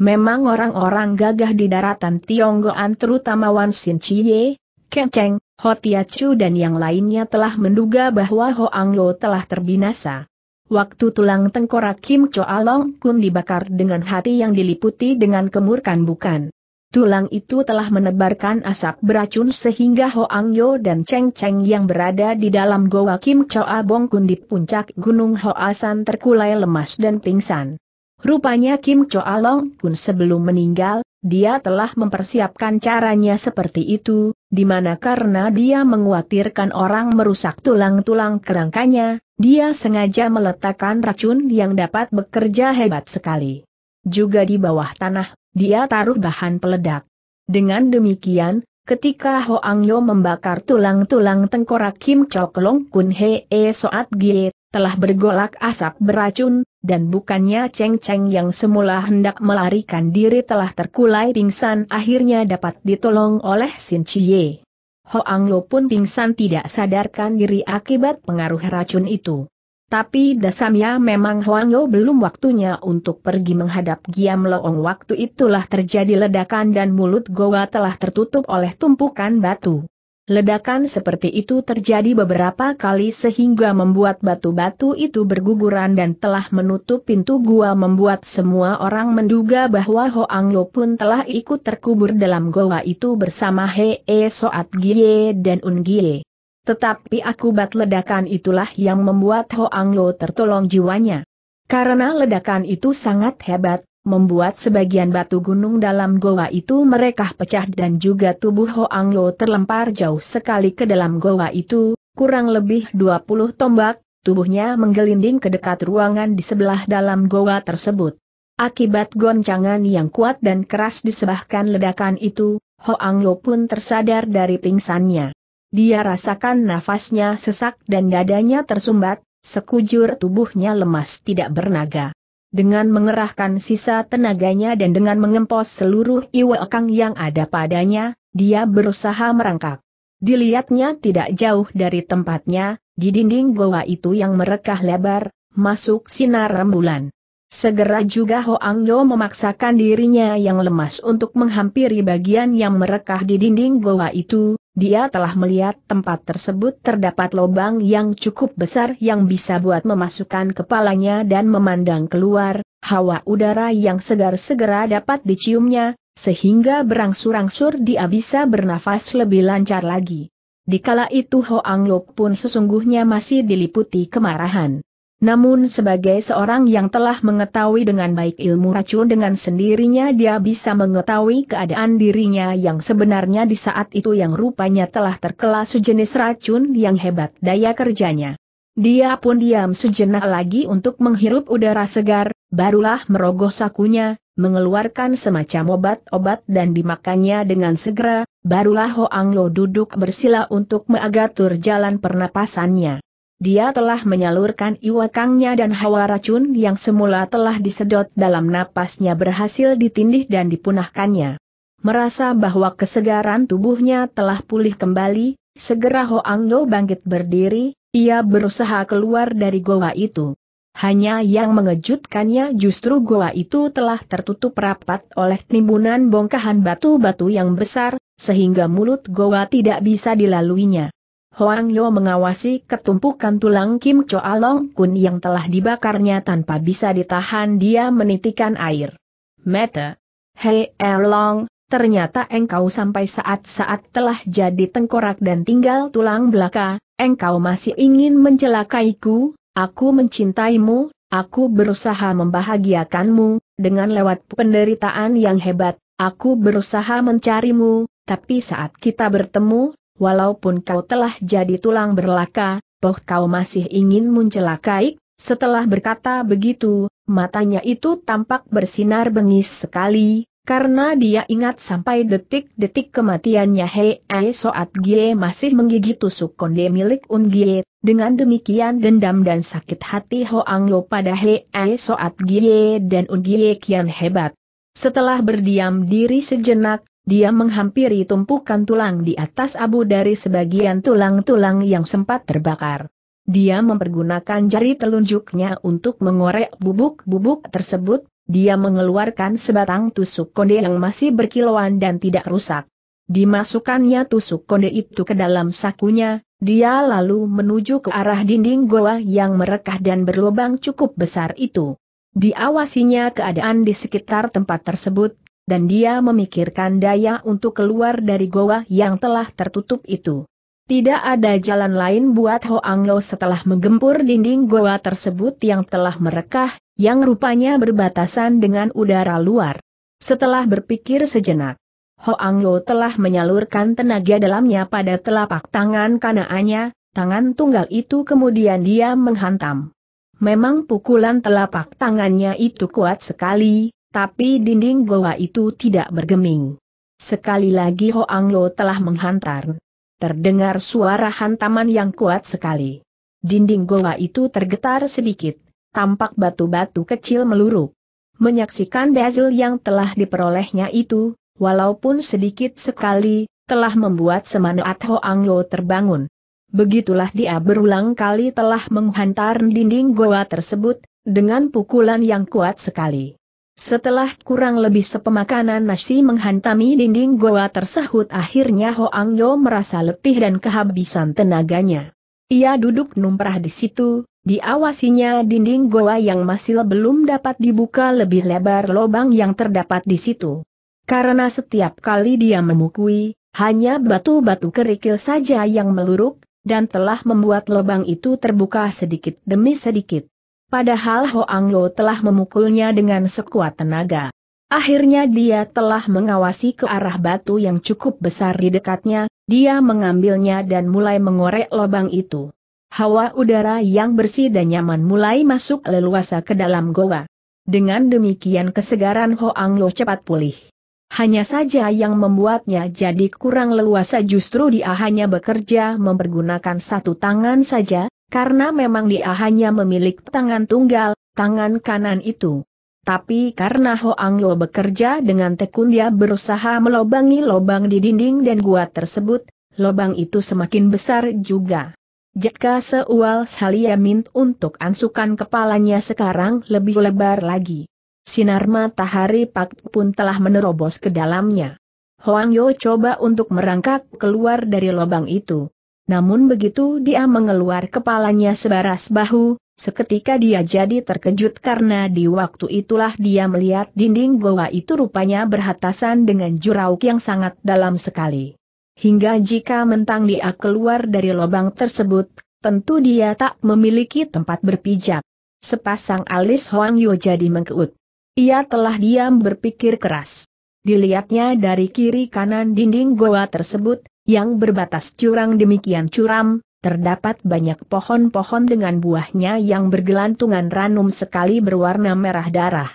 [SPEAKER 1] Memang orang-orang gagah di daratan Tionggoan terutama Wan Sin Chie, Ken Cheng, Ho Tia Chu dan yang lainnya telah menduga bahwa Ho Ang Lo telah terbinasa. Waktu tulang tengkorak Kim Cho Along Kun dibakar dengan hati yang diliputi dengan kemurkan bukan Tulang itu telah menebarkan asap beracun sehingga Hoang Yo dan Cheng Cheng yang berada di dalam goa Kim Choa Bongkun di puncak Gunung Hoasan terkulai lemas dan pingsan. Rupanya Kim Choa Long pun sebelum meninggal, dia telah mempersiapkan caranya seperti itu, di mana karena dia menguatirkan orang merusak tulang-tulang kerangkanya, dia sengaja meletakkan racun yang dapat bekerja hebat sekali. Juga di bawah tanah dia taruh bahan peledak. Dengan demikian, ketika Ho Ang Yo membakar tulang-tulang tengkorak Kim Chok Long Kun Hee Soat Gie, telah bergolak asap beracun, dan bukannya Cheng Cheng yang semula hendak melarikan diri telah terkulai pingsan akhirnya dapat ditolong oleh Sin Chie. Ang Lo pun pingsan tidak sadarkan diri akibat pengaruh racun itu. Tapi dasarnya memang Huang Yo belum waktunya untuk pergi menghadap Giam Loong. Waktu itulah terjadi ledakan dan mulut goa telah tertutup oleh tumpukan batu. Ledakan seperti itu terjadi beberapa kali sehingga membuat batu-batu itu berguguran dan telah menutup pintu gua membuat semua orang menduga bahwa Hoang Lo pun telah ikut terkubur dalam goa itu bersama Hee Soat Gie dan Un Gie. Tetapi akibat ledakan itulah yang membuat Hoang Lo tertolong jiwanya. Karena ledakan itu sangat hebat, membuat sebagian batu gunung dalam goa itu mereka pecah dan juga tubuh Hoang Lo terlempar jauh sekali ke dalam goa itu, kurang lebih 20 tombak, tubuhnya menggelinding ke dekat ruangan di sebelah dalam goa tersebut. Akibat goncangan yang kuat dan keras disebahkan ledakan itu, Hoang Lo pun tersadar dari pingsannya. Dia rasakan nafasnya sesak dan dadanya tersumbat, sekujur tubuhnya lemas tidak bernaga. Dengan mengerahkan sisa tenaganya dan dengan mengempos seluruh iwakang yang ada padanya, dia berusaha merangkak. Dilihatnya tidak jauh dari tempatnya, di dinding goa itu yang merekah lebar, masuk sinar rembulan. Segera juga Hoang Yo memaksakan dirinya yang lemas untuk menghampiri bagian yang merekah di dinding goa itu, dia telah melihat tempat tersebut terdapat lubang yang cukup besar yang bisa buat memasukkan kepalanya dan memandang keluar, hawa udara yang segar segera dapat diciumnya, sehingga berangsur-angsur dia bisa bernafas lebih lancar lagi. Dikala itu Hoang Lok pun sesungguhnya masih diliputi kemarahan. Namun sebagai seorang yang telah mengetahui dengan baik ilmu racun dengan sendirinya dia bisa mengetahui keadaan dirinya yang sebenarnya di saat itu yang rupanya telah terkela sejenis racun yang hebat daya kerjanya. Dia pun diam sejenak lagi untuk menghirup udara segar, barulah merogoh sakunya, mengeluarkan semacam obat-obat dan dimakannya dengan segera, barulah Hoang Lo duduk bersila untuk mengatur jalan pernapasannya. Dia telah menyalurkan iwakangnya dan hawa racun yang semula telah disedot dalam napasnya berhasil ditindih dan dipunahkannya. Merasa bahwa kesegaran tubuhnya telah pulih kembali, segera Hoangdo bangkit berdiri, ia berusaha keluar dari goa itu. Hanya yang mengejutkannya justru goa itu telah tertutup rapat oleh timbunan bongkahan batu-batu yang besar, sehingga mulut goa tidak bisa dilaluinya. Hoang Yo mengawasi ketumpukan tulang Kim Choa Long Kun yang telah dibakarnya tanpa bisa ditahan dia menitikan air. Mete. Hei Erlong, ternyata engkau sampai saat-saat telah jadi tengkorak dan tinggal tulang belaka, engkau masih ingin mencelakaiku, aku mencintaimu, aku berusaha membahagiakanmu, dengan lewat penderitaan yang hebat, aku berusaha mencarimu, tapi saat kita bertemu, walaupun kau telah jadi tulang berlaka, toh kau masih ingin mencelakai, setelah berkata begitu, matanya itu tampak bersinar bengis sekali, karena dia ingat sampai detik-detik kematiannya Hei Ai Soat Gie masih menggigit tusuk konde milik Un Gie, dengan demikian dendam dan sakit hati Hoang Lo pada Hei Ai Soat Gie dan Un Gie kian hebat. Setelah berdiam diri sejenak, dia menghampiri tumpukan tulang di atas abu dari sebagian tulang-tulang yang sempat terbakar. Dia mempergunakan jari telunjuknya untuk mengorek bubuk-bubuk tersebut, dia mengeluarkan sebatang tusuk konde yang masih berkilauan dan tidak rusak. Dimasukkannya tusuk konde itu ke dalam sakunya, dia lalu menuju ke arah dinding goa yang merekah dan berlubang cukup besar itu. Diawasinya keadaan di sekitar tempat tersebut, dan dia memikirkan daya untuk keluar dari goa yang telah tertutup itu. Tidak ada jalan lain buat Hoang Lo setelah menggempur dinding goa tersebut yang telah merekah, yang rupanya berbatasan dengan udara luar. Setelah berpikir sejenak, Hoang Lo telah menyalurkan tenaga dalamnya pada telapak tangan kanaannya, tangan tunggal itu kemudian dia menghantam. Memang pukulan telapak tangannya itu kuat sekali, tapi dinding goa itu tidak bergeming. Sekali lagi Hoang Lo telah menghantar. Terdengar suara hantaman yang kuat sekali. Dinding goa itu tergetar sedikit, tampak batu-batu kecil meluru. Menyaksikan Basil yang telah diperolehnya itu, walaupun sedikit sekali, telah membuat semanat Hoang Lo terbangun. Begitulah dia berulang kali telah menghantar dinding goa tersebut, dengan pukulan yang kuat sekali. Setelah kurang lebih sepemakanan nasi menghantami dinding goa tersahut akhirnya Hoang Yo merasa letih dan kehabisan tenaganya. Ia duduk numprah di situ, diawasinya dinding goa yang masih belum dapat dibuka lebih lebar lobang yang terdapat di situ. Karena setiap kali dia memukui, hanya batu-batu kerikil saja yang meluruk, dan telah membuat lubang itu terbuka sedikit demi sedikit. Padahal Hoang Lo telah memukulnya dengan sekuat tenaga. Akhirnya dia telah mengawasi ke arah batu yang cukup besar di dekatnya, dia mengambilnya dan mulai mengorek lubang itu. Hawa udara yang bersih dan nyaman mulai masuk leluasa ke dalam goa. Dengan demikian kesegaran Hoang Lo cepat pulih. Hanya saja yang membuatnya jadi kurang leluasa justru dia hanya bekerja mempergunakan satu tangan saja, karena memang dia hanya memiliki tangan tunggal, tangan kanan itu. Tapi karena Hoang Lo bekerja dengan tekun dia berusaha melobangi lobang di dinding dan gua tersebut, lobang itu semakin besar juga. Jika seual Salia mint untuk ansukan kepalanya sekarang lebih lebar lagi. Sinar matahari Pak pun telah menerobos ke dalamnya. Hoang Yo coba untuk merangkak keluar dari lubang itu. Namun begitu dia mengeluar kepalanya sebaras bahu, seketika dia jadi terkejut karena di waktu itulah dia melihat dinding goa itu rupanya berhatasan dengan jurauk yang sangat dalam sekali. Hingga jika mentang dia keluar dari lubang tersebut, tentu dia tak memiliki tempat berpijak. Sepasang alis Huang Yo jadi mengkeut. Ia telah diam berpikir keras. Dilihatnya dari kiri kanan dinding goa tersebut, yang berbatas curang demikian curam, terdapat banyak pohon-pohon dengan buahnya yang bergelantungan ranum sekali berwarna merah darah.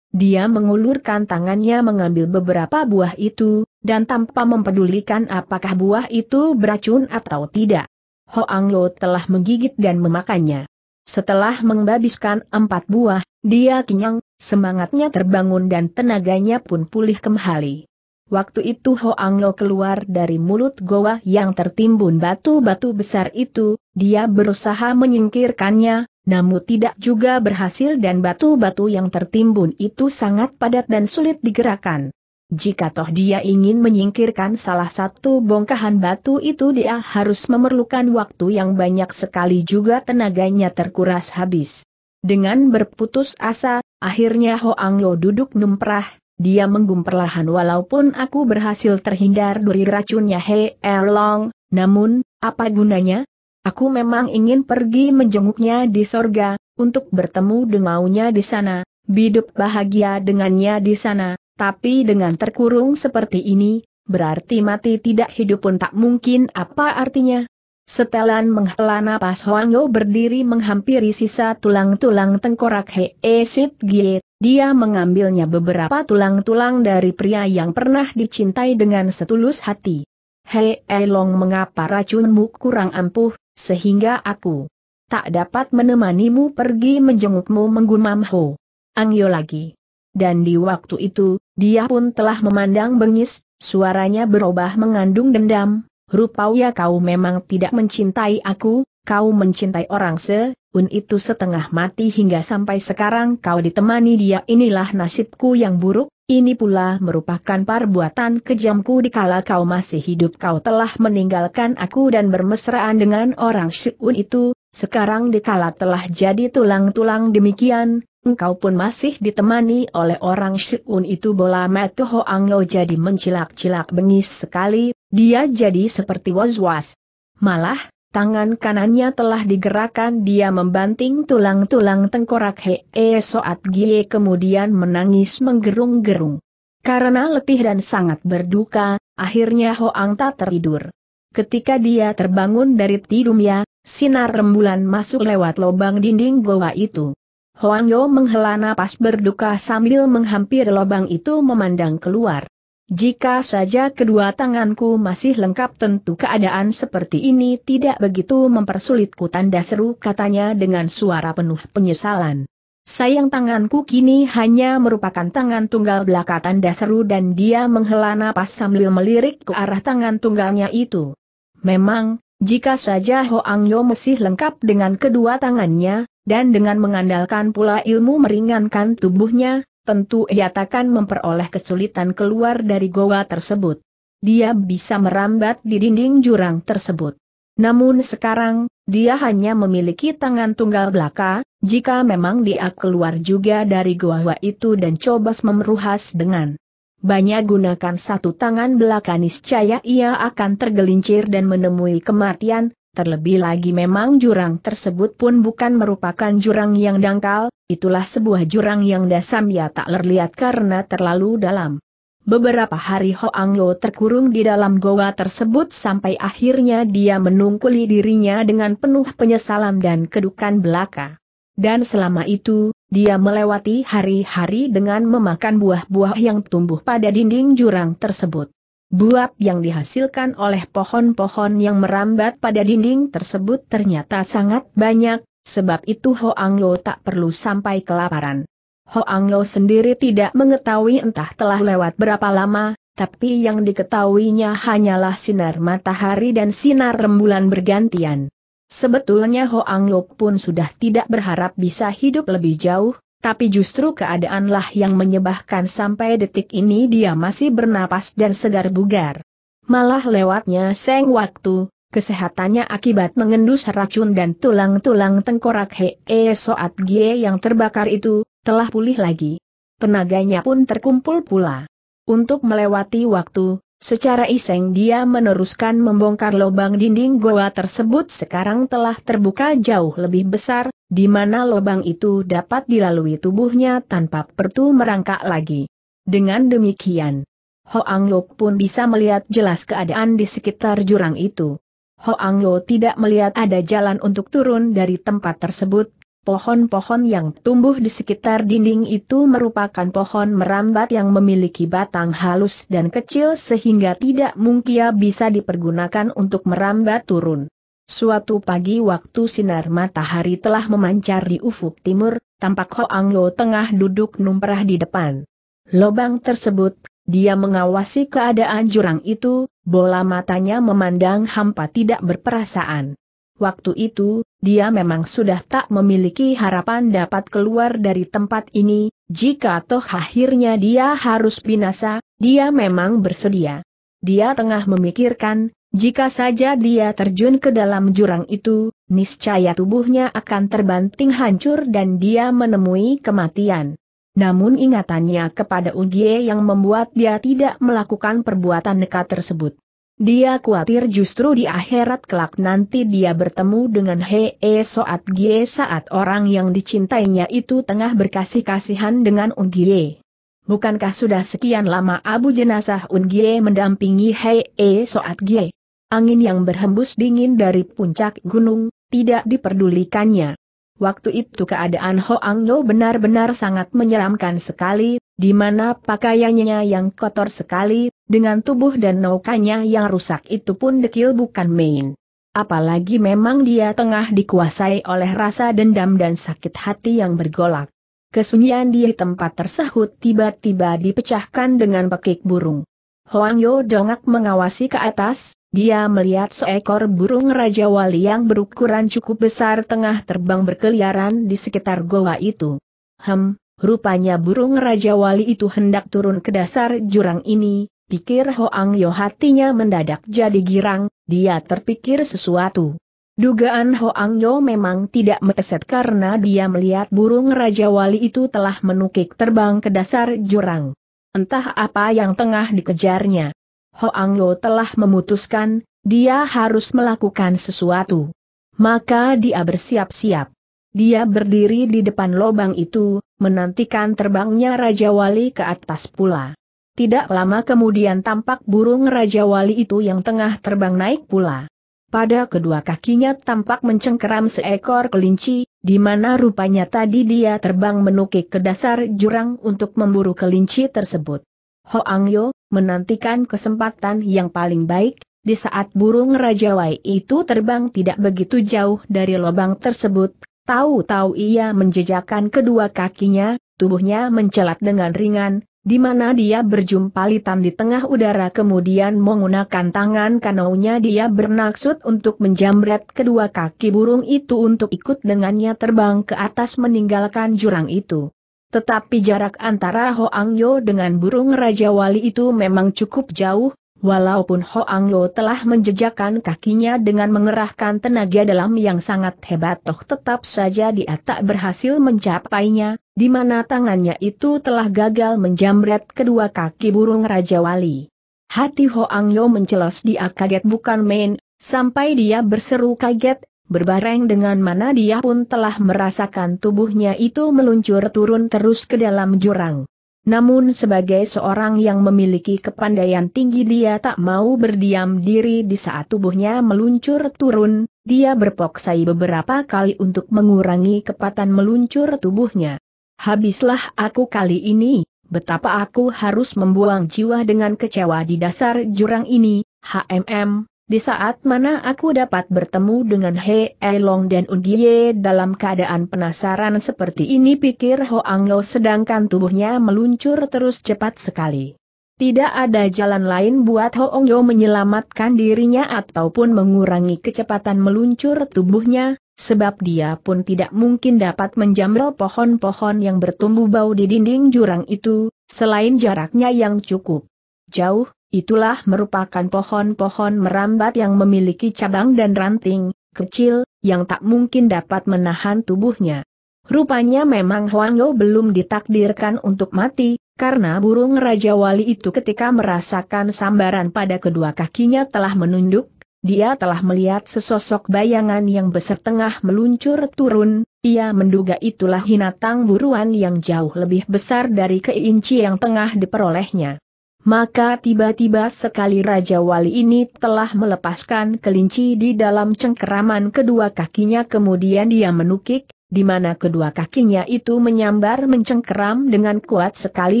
[SPEAKER 1] Dia mengulurkan tangannya mengambil beberapa buah itu, dan tanpa mempedulikan apakah buah itu beracun atau tidak. Hoang Lo telah menggigit dan memakannya. Setelah menghabiskan empat buah, dia kenyang, Semangatnya terbangun dan tenaganya pun pulih kembali. Waktu itu Hoang Lo keluar dari mulut goa yang tertimbun batu-batu besar itu, dia berusaha menyingkirkannya, namun tidak juga berhasil dan batu-batu yang tertimbun itu sangat padat dan sulit digerakkan. Jika toh dia ingin menyingkirkan salah satu bongkahan batu itu dia harus memerlukan waktu yang banyak sekali juga tenaganya terkuras habis. Dengan berputus asa, akhirnya Hoang Lo duduk numprah, dia menggum walaupun aku berhasil terhindar dari racunnya He Erlong, namun, apa gunanya? Aku memang ingin pergi menjenguknya di sorga, untuk bertemu dengannya di sana, hidup bahagia dengannya di sana, tapi dengan terkurung seperti ini, berarti mati tidak hidup pun tak mungkin apa artinya. Setelan menghela napas Yo berdiri menghampiri sisa tulang-tulang tengkorak Hee Sit Gie. Dia mengambilnya beberapa tulang-tulang dari pria yang pernah dicintai dengan setulus hati. Hei Elong mengapa racunmu kurang ampuh, sehingga aku tak dapat menemanimu pergi menjengukmu menggumam Ho. Yo lagi. Dan di waktu itu, dia pun telah memandang bengis, suaranya berubah mengandung dendam, rupanya kau memang tidak mencintai aku, kau mencintai orang se, Un itu setengah mati hingga sampai sekarang kau ditemani dia inilah nasibku yang buruk, ini pula merupakan perbuatan kejamku dikala kau masih hidup kau telah meninggalkan aku dan bermesraan dengan orang Syun itu, sekarang dikala telah jadi tulang-tulang demikian, engkau pun masih ditemani oleh orang Syun itu bola metu Hoang Lo jadi mencilak-cilak bengis sekali, dia jadi seperti was-was. Malah, tangan kanannya telah digerakkan dia membanting tulang-tulang tengkorak Hee Soat Gie kemudian menangis menggerung-gerung. Karena letih dan sangat berduka, akhirnya Hoang tak tertidur. Ketika dia terbangun dari tidurnya, sinar rembulan masuk lewat lubang dinding goa itu. Hoang Yo menghela napas berduka sambil menghampiri lubang itu memandang keluar. Jika saja kedua tanganku masih lengkap tentu keadaan seperti ini tidak begitu mempersulitku tanda seru katanya dengan suara penuh penyesalan. Sayang tanganku kini hanya merupakan tangan tunggal belaka tanda seru dan dia menghela napas sambil melirik ke arah tangan tunggalnya itu. Memang, jika saja Hoang Yo masih lengkap dengan kedua tangannya, dan dengan mengandalkan pula ilmu meringankan tubuhnya, tentu ia takkan memperoleh kesulitan keluar dari goa tersebut. Dia bisa merambat di dinding jurang tersebut. Namun sekarang, dia hanya memiliki tangan tunggal belaka, jika memang dia keluar juga dari goa itu dan coba memeruhas dengan banyak gunakan satu tangan belaka niscaya ia akan tergelincir dan menemui kematian, Terlebih lagi memang jurang tersebut pun bukan merupakan jurang yang dangkal, itulah sebuah jurang yang dasam ya tak terlihat karena terlalu dalam. Beberapa hari Hoang Lo terkurung di dalam goa tersebut sampai akhirnya dia menungkuli dirinya dengan penuh penyesalan dan kedukan belaka. Dan selama itu, dia melewati hari-hari dengan memakan buah-buah yang tumbuh pada dinding jurang tersebut. Buap yang dihasilkan oleh pohon-pohon yang merambat pada dinding tersebut ternyata sangat banyak, sebab itu Hoang Lo tak perlu sampai kelaparan. Hoang Lo sendiri tidak mengetahui entah telah lewat berapa lama, tapi yang diketahuinya hanyalah sinar matahari dan sinar rembulan bergantian. Sebetulnya Hoang Lo pun sudah tidak berharap bisa hidup lebih jauh, tapi justru keadaanlah yang menyebahkan sampai detik ini dia masih bernapas dan segar bugar. Malah lewatnya seng waktu, kesehatannya akibat mengendus racun dan tulang-tulang tengkorak Hee Soat Gie yang terbakar itu, telah pulih lagi. Penaganya pun terkumpul pula. Untuk melewati waktu, Secara iseng dia meneruskan membongkar lubang dinding goa tersebut sekarang telah terbuka jauh lebih besar, di mana lubang itu dapat dilalui tubuhnya tanpa perlu merangkak lagi. Dengan demikian, Hoang Lo pun bisa melihat jelas keadaan di sekitar jurang itu. Hoang Lo tidak melihat ada jalan untuk turun dari tempat tersebut, Pohon-pohon yang tumbuh di sekitar dinding itu merupakan pohon merambat yang memiliki batang halus dan kecil sehingga tidak mungkin bisa dipergunakan untuk merambat turun. Suatu pagi waktu sinar matahari telah memancar di ufuk timur, tampak Hoang Lo tengah duduk numperah di depan. Lobang tersebut, dia mengawasi keadaan jurang itu, bola matanya memandang hampa tidak berperasaan. Waktu itu, dia memang sudah tak memiliki harapan dapat keluar dari tempat ini, jika toh akhirnya dia harus binasa, dia memang bersedia. Dia tengah memikirkan, jika saja dia terjun ke dalam jurang itu, niscaya tubuhnya akan terbanting hancur dan dia menemui kematian. Namun ingatannya kepada Ugie yang membuat dia tidak melakukan perbuatan nekat tersebut. Dia khawatir justru di akhirat kelak nanti dia bertemu dengan Hee Soat Gie saat orang yang dicintainya itu tengah berkasih-kasihan dengan Unggie. Bukankah sudah sekian lama abu jenazah Unggie mendampingi Hee Soat Gie? Angin yang berhembus dingin dari puncak gunung, tidak diperdulikannya. Waktu itu keadaan Hoang Yo benar-benar sangat menyeramkan sekali, di mana pakaiannya yang kotor sekali, dengan tubuh dan naukanya yang rusak itu pun dekil bukan main. Apalagi memang dia tengah dikuasai oleh rasa dendam dan sakit hati yang bergolak. Kesunyian di tempat tersahut tiba-tiba dipecahkan dengan pekik burung. Hoang Yo dongak mengawasi ke atas, dia melihat seekor burung Raja Wali yang berukuran cukup besar tengah terbang berkeliaran di sekitar goa itu. Hem, rupanya burung Raja Wali itu hendak turun ke dasar jurang ini, pikir Hoang Yo hatinya mendadak jadi girang, dia terpikir sesuatu. Dugaan Hoang Yo memang tidak meteset karena dia melihat burung Raja Wali itu telah menukik terbang ke dasar jurang. Entah apa yang tengah dikejarnya. Hoang Yo telah memutuskan, dia harus melakukan sesuatu. Maka dia bersiap-siap. Dia berdiri di depan lobang itu, menantikan terbangnya Raja Wali ke atas pula. Tidak lama kemudian tampak burung Raja Wali itu yang tengah terbang naik pula. Pada kedua kakinya tampak mencengkeram seekor kelinci, di mana rupanya tadi dia terbang menukik ke dasar jurang untuk memburu kelinci tersebut. Hoang Yo, menantikan kesempatan yang paling baik, di saat burung Raja Wai itu terbang tidak begitu jauh dari lubang tersebut, tahu-tahu ia menjejakkan kedua kakinya, tubuhnya mencelat dengan ringan, di mana dia berjumpa litan di tengah udara kemudian menggunakan tangan kanaunya dia bernaksud untuk menjamret kedua kaki burung itu untuk ikut dengannya terbang ke atas meninggalkan jurang itu. Tetapi jarak antara Hoang Yo dengan burung Raja Wali itu memang cukup jauh, walaupun Hoang Yo telah menjejakkan kakinya dengan mengerahkan tenaga dalam yang sangat hebat toh tetap saja dia tak berhasil mencapainya, di mana tangannya itu telah gagal menjamret kedua kaki burung Raja Wali. Hati Hoang Yo mencelos dia kaget bukan main, sampai dia berseru kaget, berbareng dengan mana dia pun telah merasakan tubuhnya itu meluncur turun terus ke dalam jurang. Namun sebagai seorang yang memiliki kepandaian tinggi dia tak mau berdiam diri di saat tubuhnya meluncur turun, dia berpoksai beberapa kali untuk mengurangi kepatan meluncur tubuhnya habislah aku kali ini, betapa aku harus membuang jiwa dengan kecewa di dasar jurang ini, HMM, di saat mana aku dapat bertemu dengan He Elong dan Undie dalam keadaan penasaran seperti ini pikir Hoang Lo sedangkan tubuhnya meluncur terus cepat sekali. Tidak ada jalan lain buat Ho Ong Lo menyelamatkan dirinya ataupun mengurangi kecepatan meluncur tubuhnya, sebab dia pun tidak mungkin dapat menjamrel pohon-pohon yang bertumbuh bau di dinding jurang itu, selain jaraknya yang cukup jauh, itulah merupakan pohon-pohon merambat yang memiliki cabang dan ranting, kecil, yang tak mungkin dapat menahan tubuhnya. Rupanya memang Huang Yo belum ditakdirkan untuk mati, karena burung Raja Wali itu ketika merasakan sambaran pada kedua kakinya telah menunduk dia telah melihat sesosok bayangan yang besertengah meluncur turun, ia menduga itulah hinatang buruan yang jauh lebih besar dari keinci yang tengah diperolehnya. Maka tiba-tiba sekali Raja Wali ini telah melepaskan kelinci di dalam cengkeraman kedua kakinya kemudian dia menukik, di mana kedua kakinya itu menyambar mencengkeram dengan kuat sekali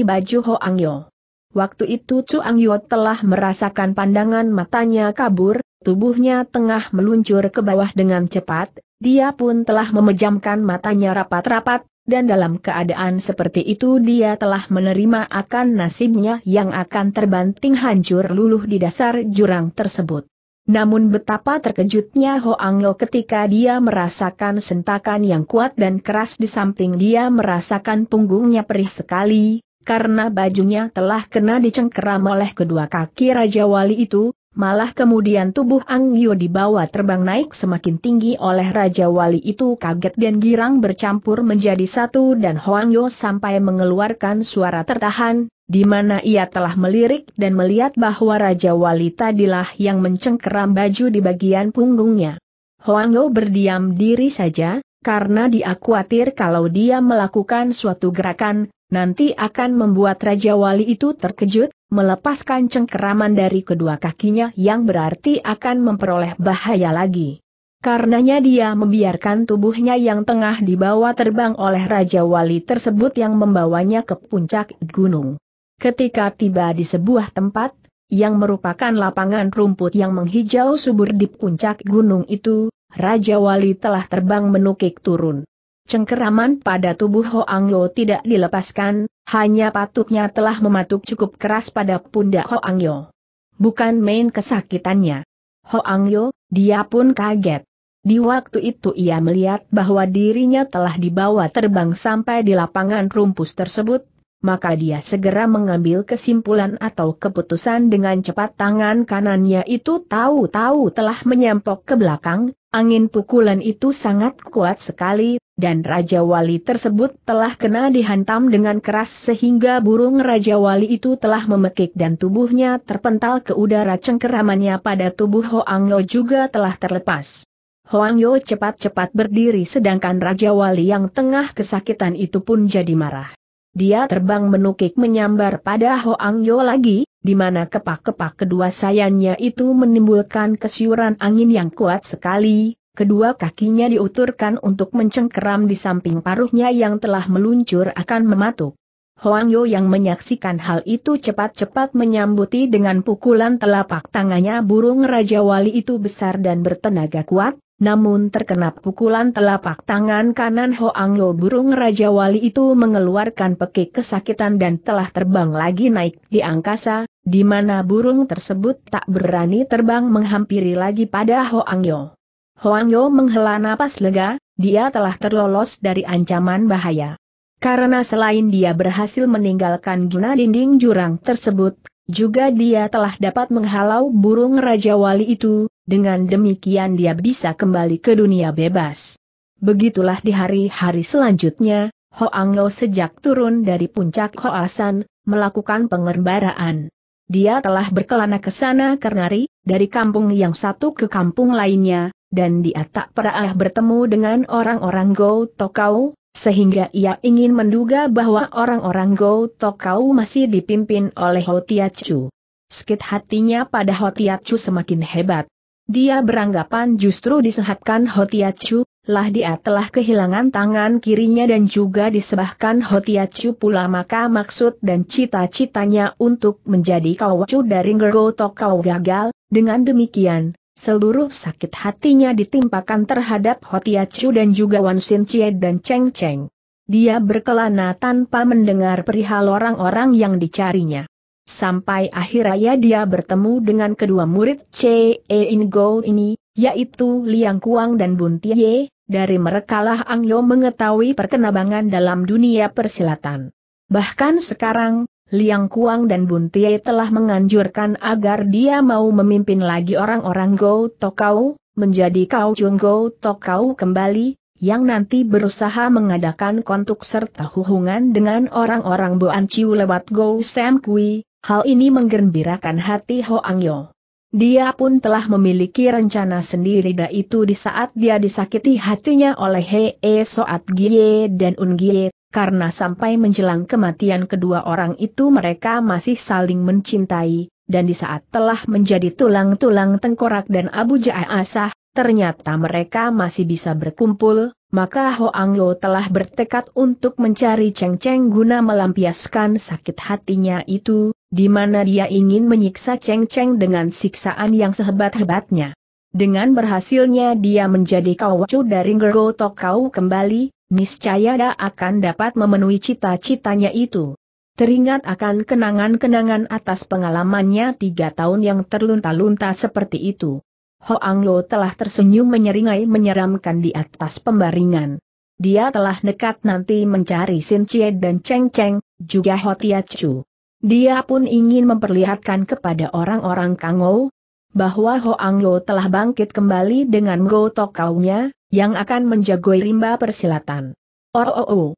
[SPEAKER 1] baju Ho Angyo. Waktu itu Chu Angyo telah merasakan pandangan matanya kabur, Tubuhnya tengah meluncur ke bawah dengan cepat, dia pun telah memejamkan matanya rapat-rapat, dan dalam keadaan seperti itu dia telah menerima akan nasibnya yang akan terbanting hancur luluh di dasar jurang tersebut. Namun betapa terkejutnya Hoang Lo ketika dia merasakan sentakan yang kuat dan keras di samping dia merasakan punggungnya perih sekali, karena bajunya telah kena dicengkeram oleh kedua kaki Raja Wali itu, Malah kemudian tubuh Anggyo dibawa terbang naik semakin tinggi oleh Raja Wali itu kaget dan girang bercampur menjadi satu dan Hoangyo sampai mengeluarkan suara tertahan, di mana ia telah melirik dan melihat bahwa Raja Wali tadilah yang mencengkeram baju di bagian punggungnya. Hoangyo berdiam diri saja, karena dia khawatir kalau dia melakukan suatu gerakan, nanti akan membuat Raja Wali itu terkejut, melepaskan cengkeraman dari kedua kakinya yang berarti akan memperoleh bahaya lagi. Karenanya dia membiarkan tubuhnya yang tengah dibawa terbang oleh Raja Wali tersebut yang membawanya ke puncak gunung. Ketika tiba di sebuah tempat, yang merupakan lapangan rumput yang menghijau subur di puncak gunung itu, Raja Wali telah terbang menukik turun cengkeraman pada tubuh Hoang Yo tidak dilepaskan, hanya patuknya telah mematuk cukup keras pada pundak Hoang Yo. Bukan main kesakitannya. Hoang Yo, dia pun kaget. Di waktu itu ia melihat bahwa dirinya telah dibawa terbang sampai di lapangan rumpus tersebut, maka dia segera mengambil kesimpulan atau keputusan dengan cepat tangan kanannya itu tahu-tahu telah menyempok ke belakang, angin pukulan itu sangat kuat sekali, dan Raja Wali tersebut telah kena dihantam dengan keras sehingga burung Raja Wali itu telah memekik dan tubuhnya terpental ke udara cengkeramannya pada tubuh Hoang Lo juga telah terlepas. Hoang Yo cepat-cepat berdiri sedangkan Raja Wali yang tengah kesakitan itu pun jadi marah. Dia terbang menukik menyambar pada Hoang Yo lagi, di mana kepak-kepak kedua sayannya itu menimbulkan kesiuran angin yang kuat sekali, Kedua kakinya diuturkan untuk mencengkeram di samping paruhnya yang telah meluncur akan mematuk. Huang Yo yang menyaksikan hal itu cepat-cepat menyambuti dengan pukulan telapak tangannya burung Raja Wali itu besar dan bertenaga kuat, namun terkena pukulan telapak tangan kanan Hoang Yo burung Raja Wali itu mengeluarkan pekik kesakitan dan telah terbang lagi naik di angkasa, di mana burung tersebut tak berani terbang menghampiri lagi pada Hoang Yo. Huang Yo menghela napas lega, dia telah terlolos dari ancaman bahaya. Karena selain dia berhasil meninggalkan guna dinding jurang tersebut, juga dia telah dapat menghalau burung Raja Wali itu, dengan demikian dia bisa kembali ke dunia bebas. Begitulah di hari-hari selanjutnya, Hoang Lo sejak turun dari puncak Hoasan, melakukan pengerbaraan. Dia telah berkelana ke sana karena dari kampung yang satu ke kampung lainnya, dan dia tak pernah bertemu dengan orang-orang Go Tokau, sehingga ia ingin menduga bahwa orang-orang Go Tokau masih dipimpin oleh Hotiachu. Sekit hatinya pada Hotiachu semakin hebat. Dia beranggapan justru disehatkan Hotiachu, lah dia telah kehilangan tangan kirinya dan juga disebahkan Hotiachu pula maka maksud dan cita-citanya untuk menjadi kawacu dari Gergo Tokau gagal, dengan demikian, seluruh sakit hatinya ditimpakan terhadap Hotia Chu dan juga Wan Sin Chie dan Cheng Cheng. Dia berkelana tanpa mendengar perihal orang-orang yang dicarinya. Sampai akhirnya dia bertemu dengan kedua murid Che In Go ini, yaitu Liang Kuang dan Bun Tie, dari merekalah Ang Yo mengetahui perkenabangan dalam dunia persilatan. Bahkan sekarang, Liang Kuang dan Bun Tie telah menganjurkan agar dia mau memimpin lagi orang-orang Go Tokau, menjadi Kau Chung Go Tokau kembali, yang nanti berusaha mengadakan kontuk serta hubungan dengan orang-orang Boan Chiu lewat Go Sam Kui, hal ini menggembirakan hati Hoang Yo. Dia pun telah memiliki rencana sendiri da itu di saat dia disakiti hatinya oleh Hee Soat Gie dan Un Gie karena sampai menjelang kematian kedua orang itu mereka masih saling mencintai, dan di saat telah menjadi tulang-tulang tengkorak dan Abu Ja'asah, ternyata mereka masih bisa berkumpul, maka Hoang Lo telah bertekad untuk mencari Cheng Cheng guna melampiaskan sakit hatinya itu, di mana dia ingin menyiksa Cheng Cheng dengan siksaan yang sehebat-hebatnya. Dengan berhasilnya dia menjadi kawacu dari Gergo Tokau kembali, niscaya akan dapat memenuhi cita-citanya itu. Teringat akan kenangan-kenangan atas pengalamannya tiga tahun yang terlunta-lunta seperti itu. Hoang Lo telah tersenyum menyeringai menyeramkan di atas pembaringan. Dia telah nekat nanti mencari Sin Chie dan Cheng Cheng, juga Ho Tia Chu. Dia pun ingin memperlihatkan kepada orang-orang Kangou, bahwa Hoang Lo telah bangkit kembali dengan Go Tokaunya, yang akan menjagoi rimba persilatan. Oh, oh, oh.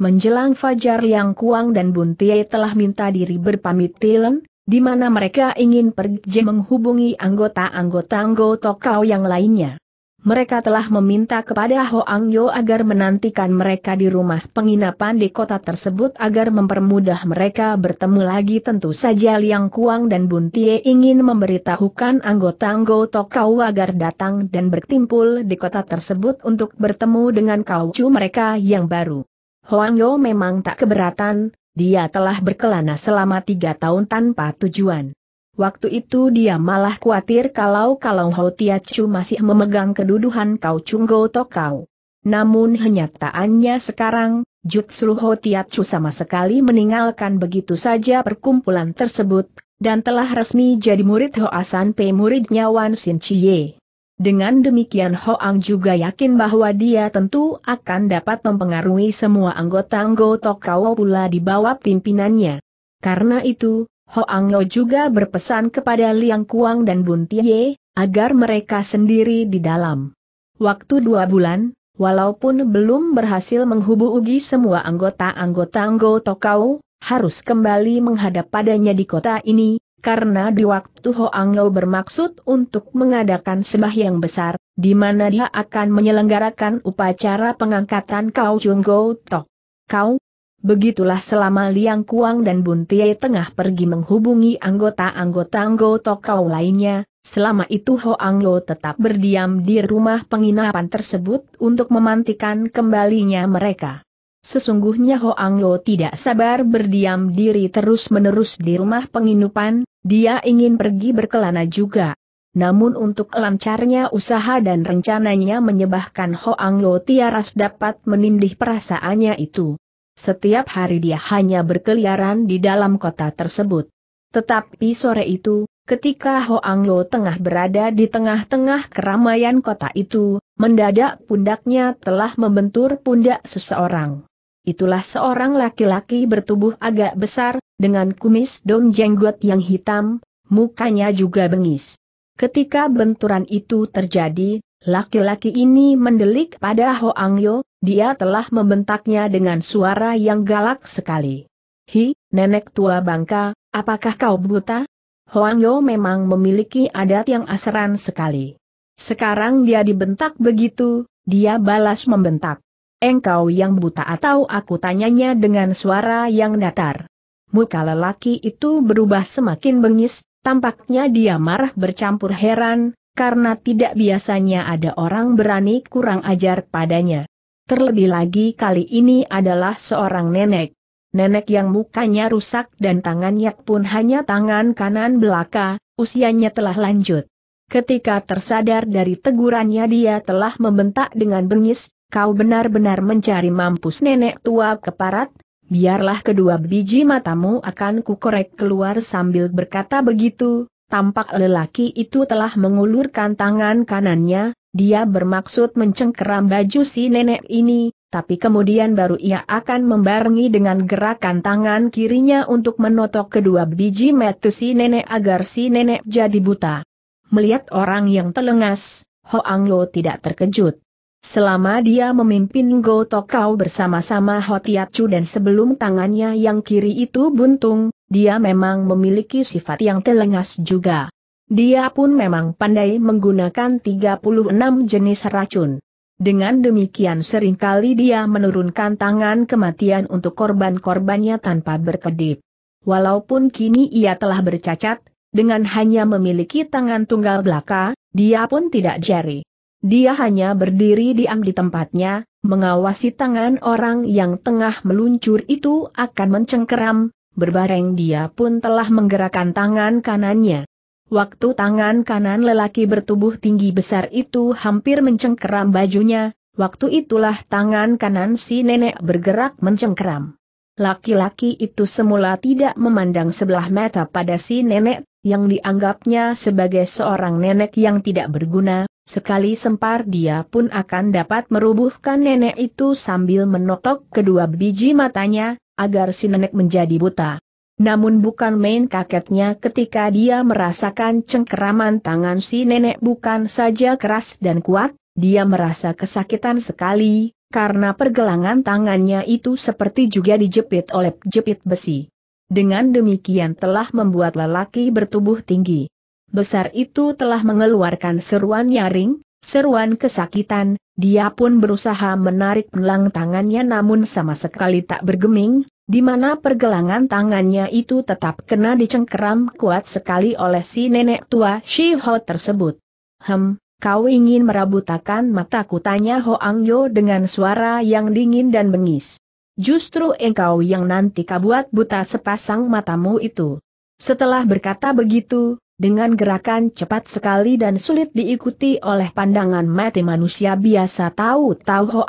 [SPEAKER 1] Menjelang Fajar yang Kuang dan Buntie telah minta diri berpamit Tilen, di mana mereka ingin pergi menghubungi anggota-anggota Go Tokau yang lainnya mereka telah meminta kepada Hoang Yo agar menantikan mereka di rumah penginapan di kota tersebut agar mempermudah mereka bertemu lagi tentu saja Liang Kuang dan Bun Tie ingin memberitahukan anggota-anggota Kau agar datang dan bertimpul di kota tersebut untuk bertemu dengan Kau Chu mereka yang baru. Hoang Yo memang tak keberatan, dia telah berkelana selama tiga tahun tanpa tujuan. Waktu itu dia malah khawatir kalau-kalau Ho Tiachu masih memegang keduduhan Kau Chunggo Tokau. Namun kenyataannya sekarang, Jutsu Ho Tiachu sama sekali meninggalkan begitu saja perkumpulan tersebut, dan telah resmi jadi murid Ho Asan Pe muridnya Wan Sin Chie. Dengan demikian Hoang juga yakin bahwa dia tentu akan dapat mempengaruhi semua anggota-anggota Kau pula di bawah pimpinannya. Karena itu, Ho Ang Lo juga berpesan kepada Liang Kuang dan Bun Tie, agar mereka sendiri di dalam. Waktu dua bulan, walaupun belum berhasil menghubungi semua anggota-anggota Anggo Tokau, harus kembali menghadap padanya di kota ini, karena di waktu Ho Ang Lo bermaksud untuk mengadakan sembah yang besar, di mana dia akan menyelenggarakan upacara pengangkatan Kau Jung Go Tok. Kau, Begitulah selama Liang Kuang dan Bun Tie tengah pergi menghubungi anggota-anggota anggota kau lainnya, Selama itu Ho Lo tetap berdiam di rumah penginapan tersebut untuk memantikan kembalinya mereka. Sesungguhnya Ho Lo tidak sabar berdiam diri terus-menerus di rumah penginapan, dia ingin pergi berkelana juga. Namun untuk lancarnya usaha dan rencananya menyebahkan Ho Lo Tiaras dapat menindih perasaannya itu. Setiap hari dia hanya berkeliaran di dalam kota tersebut. Tetapi sore itu, ketika Hoang Lo tengah berada di tengah-tengah keramaian kota itu, mendadak pundaknya telah membentur pundak seseorang. Itulah seorang laki-laki bertubuh agak besar, dengan kumis dong jenggot yang hitam, mukanya juga bengis. Ketika benturan itu terjadi, laki-laki ini mendelik pada Hoang Yo, dia telah membentaknya dengan suara yang galak sekali. Hi, nenek tua bangka, apakah kau buta? Huang Yo memang memiliki adat yang asaran sekali. Sekarang dia dibentak begitu, dia balas membentak. Engkau yang buta atau aku tanyanya dengan suara yang datar. Muka lelaki itu berubah semakin bengis, tampaknya dia marah bercampur heran, karena tidak biasanya ada orang berani kurang ajar padanya. Terlebih lagi kali ini adalah seorang nenek. Nenek yang mukanya rusak dan tangannya pun hanya tangan kanan belaka, usianya telah lanjut. Ketika tersadar dari tegurannya dia telah membentak dengan bengis, kau benar-benar mencari mampus nenek tua keparat, biarlah kedua biji matamu akan kukorek keluar sambil berkata begitu, tampak lelaki itu telah mengulurkan tangan kanannya, dia bermaksud mencengkeram baju si nenek ini, tapi kemudian baru ia akan membarengi dengan gerakan tangan kirinya untuk menotok kedua biji mata si nenek agar si nenek jadi buta. Melihat orang yang telengas, Hoang Lo tidak terkejut. Selama dia memimpin Go Tokau bersama-sama Chu dan sebelum tangannya yang kiri itu buntung, dia memang memiliki sifat yang telengas juga. Dia pun memang pandai menggunakan 36 jenis racun. Dengan demikian seringkali dia menurunkan tangan kematian untuk korban-korbannya tanpa berkedip. Walaupun kini ia telah bercacat, dengan hanya memiliki tangan tunggal belaka, dia pun tidak jari. Dia hanya berdiri diam di tempatnya, mengawasi tangan orang yang tengah meluncur itu akan mencengkeram, berbareng dia pun telah menggerakkan tangan kanannya. Waktu tangan kanan lelaki bertubuh tinggi besar itu hampir mencengkeram bajunya, waktu itulah tangan kanan si nenek bergerak mencengkeram. Laki-laki itu semula tidak memandang sebelah mata pada si nenek, yang dianggapnya sebagai seorang nenek yang tidak berguna, sekali sempar dia pun akan dapat merubuhkan nenek itu sambil menotok kedua biji matanya, agar si nenek menjadi buta. Namun bukan main kagetnya ketika dia merasakan cengkeraman tangan si nenek bukan saja keras dan kuat, dia merasa kesakitan sekali, karena pergelangan tangannya itu seperti juga dijepit oleh jepit besi. Dengan demikian telah membuat lelaki bertubuh tinggi. Besar itu telah mengeluarkan seruan nyaring, seruan kesakitan, dia pun berusaha menarik pelang tangannya namun sama sekali tak bergeming, di mana pergelangan tangannya itu tetap kena dicengkeram kuat sekali oleh si nenek tua Shi Ho tersebut. Hem, kau ingin merabutakan mataku tanya Hoang Yo dengan suara yang dingin dan bengis. Justru engkau yang nanti kabuat buta sepasang matamu itu. Setelah berkata begitu, dengan gerakan cepat sekali dan sulit diikuti oleh pandangan mati manusia biasa tahu-tahu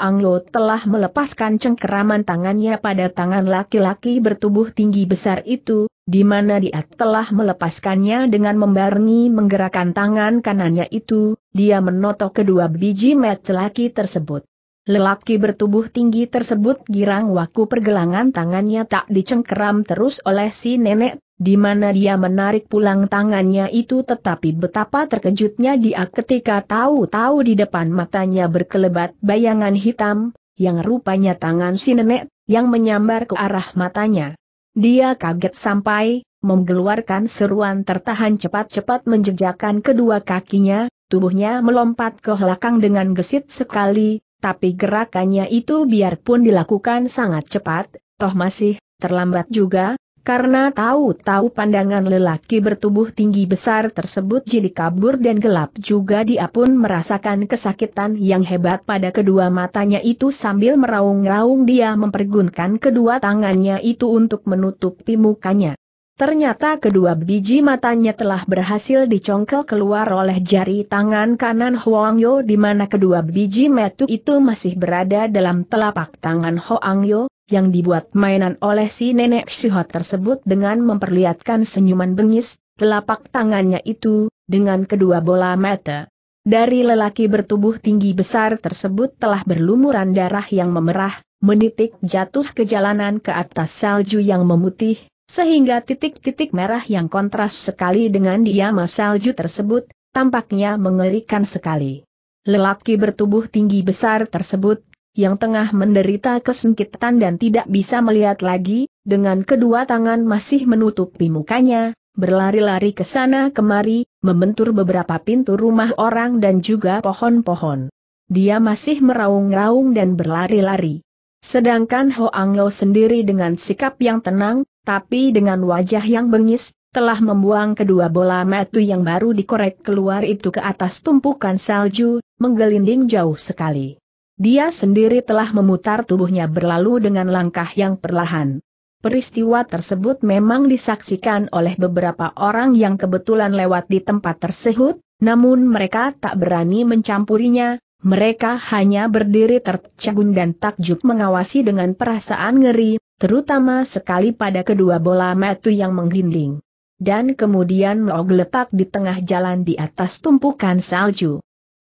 [SPEAKER 1] telah melepaskan cengkeraman tangannya pada tangan laki-laki bertubuh tinggi besar itu, di mana dia telah melepaskannya dengan membarengi menggerakkan tangan kanannya itu, dia menotok kedua biji mati laki tersebut. Lelaki bertubuh tinggi tersebut girang waktu pergelangan tangannya tak dicengkeram terus oleh si nenek, di mana dia menarik pulang tangannya itu tetapi betapa terkejutnya dia ketika tahu-tahu di depan matanya berkelebat bayangan hitam, yang rupanya tangan si nenek, yang menyambar ke arah matanya. Dia kaget sampai, mengeluarkan seruan tertahan cepat-cepat menjejakkan kedua kakinya, tubuhnya melompat ke belakang dengan gesit sekali, tapi gerakannya itu biarpun dilakukan sangat cepat, toh masih terlambat juga, karena tahu-tahu pandangan lelaki bertubuh tinggi besar tersebut jadi kabur dan gelap juga dia pun merasakan kesakitan yang hebat pada kedua matanya itu sambil meraung-raung dia mempergunkan kedua tangannya itu untuk menutupi mukanya. Ternyata kedua biji matanya telah berhasil dicongkel keluar oleh jari tangan kanan Hoang Yo di mana kedua biji metu itu masih berada dalam telapak tangan Hoang Yo, yang dibuat mainan oleh si nenek Shihot tersebut dengan memperlihatkan senyuman bengis, telapak tangannya itu, dengan kedua bola mata. Dari lelaki bertubuh tinggi besar tersebut telah berlumuran darah yang memerah, menitik jatuh ke jalanan ke atas salju yang memutih, sehingga titik-titik merah yang kontras sekali dengan diama salju tersebut, tampaknya mengerikan sekali. Lelaki bertubuh tinggi besar tersebut, yang tengah menderita kesengkitan dan tidak bisa melihat lagi, dengan kedua tangan masih menutupi mukanya, berlari-lari ke sana kemari, membentur beberapa pintu rumah orang dan juga pohon-pohon. Dia masih meraung-raung dan berlari-lari. Sedangkan Ho Anglo sendiri dengan sikap yang tenang, tapi dengan wajah yang bengis, telah membuang kedua bola metu yang baru dikorek keluar itu ke atas tumpukan salju, menggelinding jauh sekali. Dia sendiri telah memutar tubuhnya berlalu dengan langkah yang perlahan. Peristiwa tersebut memang disaksikan oleh beberapa orang yang kebetulan lewat di tempat tersebut, namun mereka tak berani mencampurinya, mereka hanya berdiri tercegun dan takjub mengawasi dengan perasaan ngeri, terutama sekali pada kedua bola metu yang menggelinding. Dan kemudian Mog letak di tengah jalan di atas tumpukan salju.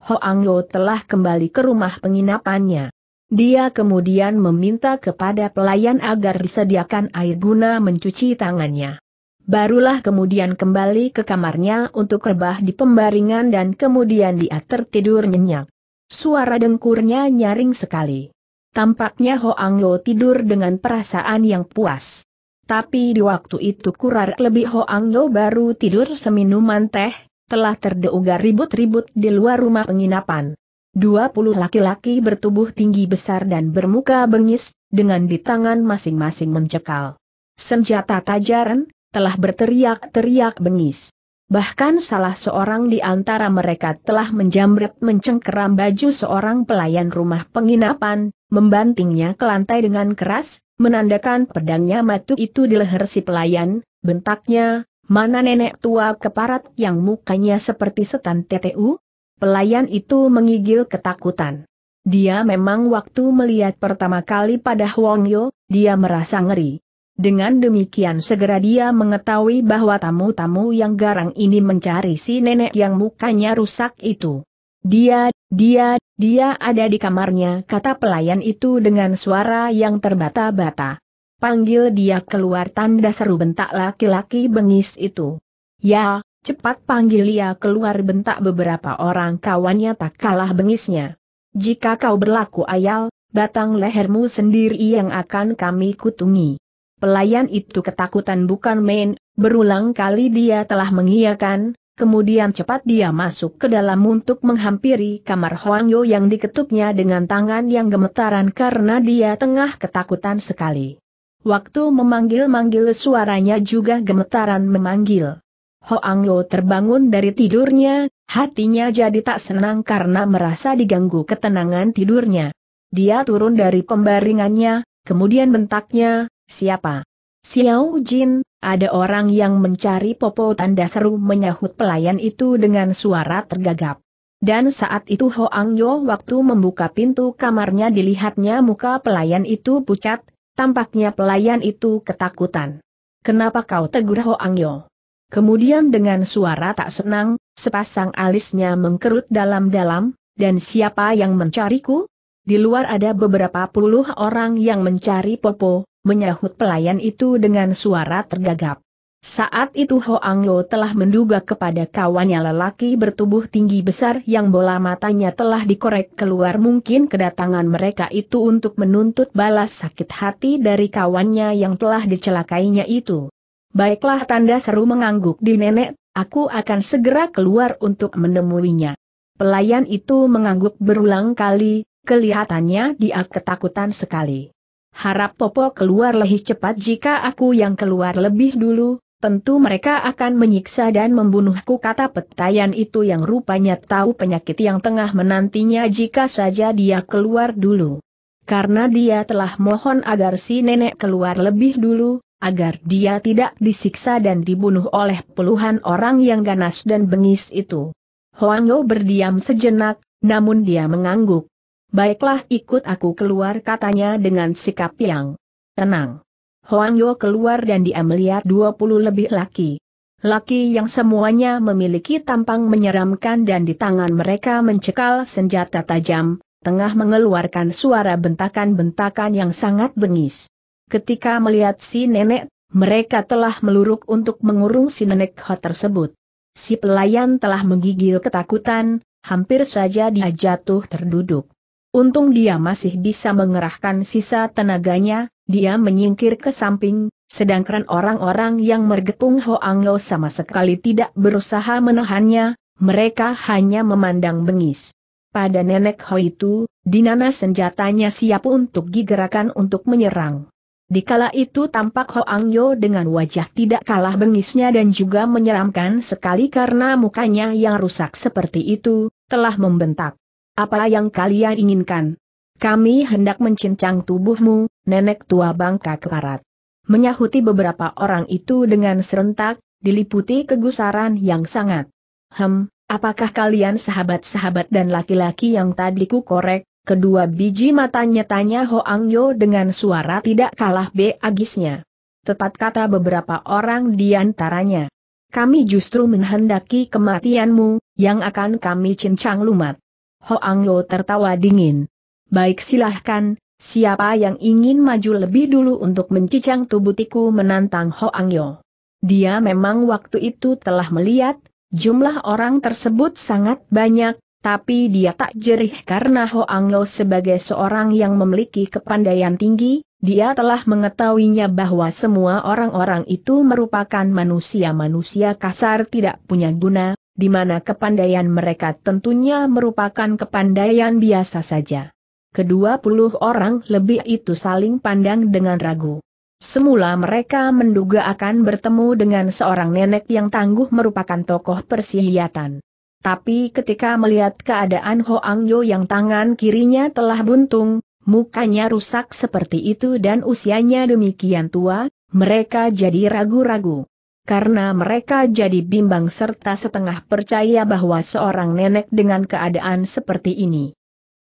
[SPEAKER 1] Ho Anglo telah kembali ke rumah penginapannya. Dia kemudian meminta kepada pelayan agar disediakan air guna mencuci tangannya. Barulah kemudian kembali ke kamarnya untuk rebah di pembaringan dan kemudian dia tertidur nyenyak. Suara dengkurnya nyaring sekali. Tampaknya Hoang Lo tidur dengan perasaan yang puas. Tapi di waktu itu kurar lebih Hoang Lo baru tidur seminuman teh, telah terdeuga ribut-ribut di luar rumah penginapan. Dua puluh laki-laki bertubuh tinggi besar dan bermuka bengis, dengan di tangan masing-masing mencekal. Senjata tajaran, telah berteriak-teriak bengis. Bahkan salah seorang di antara mereka telah menjamret mencengkeram baju seorang pelayan rumah penginapan, membantingnya ke lantai dengan keras, menandakan pedangnya matu itu di leher si pelayan, bentaknya, mana nenek tua keparat yang mukanya seperti setan TTU? Pelayan itu mengigil ketakutan. Dia memang waktu melihat pertama kali pada Huang Yo, dia merasa ngeri. Dengan demikian segera dia mengetahui bahwa tamu-tamu yang garang ini mencari si nenek yang mukanya rusak itu. Dia, dia, dia ada di kamarnya kata pelayan itu dengan suara yang terbata-bata. Panggil dia keluar tanda seru bentak laki-laki bengis itu. Ya, cepat panggil dia keluar bentak beberapa orang kawannya tak kalah bengisnya. Jika kau berlaku ayal, batang lehermu sendiri yang akan kami kutungi. Pelayan itu ketakutan bukan main, berulang kali dia telah mengiyakan, kemudian cepat dia masuk ke dalam untuk menghampiri kamar Huang Yo yang diketuknya dengan tangan yang gemetaran karena dia tengah ketakutan sekali. Waktu memanggil-manggil suaranya juga gemetaran memanggil. Hoang Yo terbangun dari tidurnya, hatinya jadi tak senang karena merasa diganggu ketenangan tidurnya. Dia turun dari pembaringannya, kemudian bentaknya, Siapa? Xiao Jin, ada orang yang mencari Popo tanda seru menyahut pelayan itu dengan suara tergagap. Dan saat itu Hoang Yo waktu membuka pintu kamarnya dilihatnya muka pelayan itu pucat, tampaknya pelayan itu ketakutan. Kenapa kau tegur Hoang Yo? Kemudian dengan suara tak senang, sepasang alisnya mengkerut dalam-dalam, dan siapa yang mencariku? Di luar ada beberapa puluh orang yang mencari Popo, menyahut pelayan itu dengan suara tergagap. Saat itu Hoang Lo telah menduga kepada kawannya lelaki bertubuh tinggi besar yang bola matanya telah dikorek keluar mungkin kedatangan mereka itu untuk menuntut balas sakit hati dari kawannya yang telah dicelakainya itu. Baiklah tanda seru mengangguk di nenek, aku akan segera keluar untuk menemuinya. Pelayan itu mengangguk berulang kali, kelihatannya dia ketakutan sekali. Harap Popo keluar lebih cepat jika aku yang keluar lebih dulu, tentu mereka akan menyiksa dan membunuhku kata petayan itu yang rupanya tahu penyakit yang tengah menantinya jika saja dia keluar dulu. Karena dia telah mohon agar si nenek keluar lebih dulu, agar dia tidak disiksa dan dibunuh oleh puluhan orang yang ganas dan bengis itu. Hoango berdiam sejenak, namun dia mengangguk. Baiklah ikut aku keluar katanya dengan sikap yang tenang. Huang Yo keluar dan dia melihat 20 lebih laki. Laki yang semuanya memiliki tampang menyeramkan dan di tangan mereka mencekal senjata tajam, tengah mengeluarkan suara bentakan-bentakan yang sangat bengis. Ketika melihat si nenek, mereka telah meluruk untuk mengurung si nenek hot tersebut. Si pelayan telah menggigil ketakutan, hampir saja dia jatuh terduduk. Untung dia masih bisa mengerahkan sisa tenaganya, dia menyingkir ke samping, sedangkan orang-orang yang mergepung Hoang Lo sama sekali tidak berusaha menahannya, mereka hanya memandang bengis. Pada nenek Ho itu, dinana senjatanya siap untuk digerakkan untuk menyerang. Di kala itu tampak Hoang Yo dengan wajah tidak kalah bengisnya dan juga menyeramkan sekali karena mukanya yang rusak seperti itu, telah membentak. Apa yang kalian inginkan? Kami hendak mencincang tubuhmu, nenek tua bangka keparat. Menyahuti beberapa orang itu dengan serentak, diliputi kegusaran yang sangat. Hem, apakah kalian sahabat-sahabat dan laki-laki yang tadi ku korek? Kedua biji matanya tanya Hoang Yo dengan suara tidak kalah beagisnya. Tepat kata beberapa orang di antaranya. Kami justru menghendaki kematianmu, yang akan kami cincang lumat. Ho Anglo tertawa dingin. Baik silahkan, siapa yang ingin maju lebih dulu untuk mencicang tubuh tiku menantang Ho Anglo. Dia memang waktu itu telah melihat, jumlah orang tersebut sangat banyak, tapi dia tak jerih karena Ho Anglo sebagai seorang yang memiliki kepandaian tinggi, dia telah mengetahuinya bahwa semua orang-orang itu merupakan manusia-manusia kasar tidak punya guna, di mana kepandaian mereka tentunya merupakan kepandaian biasa saja. Kedua puluh orang lebih itu saling pandang dengan ragu. Semula mereka menduga akan bertemu dengan seorang nenek yang tangguh merupakan tokoh persilatan. Tapi ketika melihat keadaan Hoang Yo yang tangan kirinya telah buntung, mukanya rusak seperti itu dan usianya demikian tua, mereka jadi ragu-ragu karena mereka jadi bimbang serta setengah percaya bahwa seorang nenek dengan keadaan seperti ini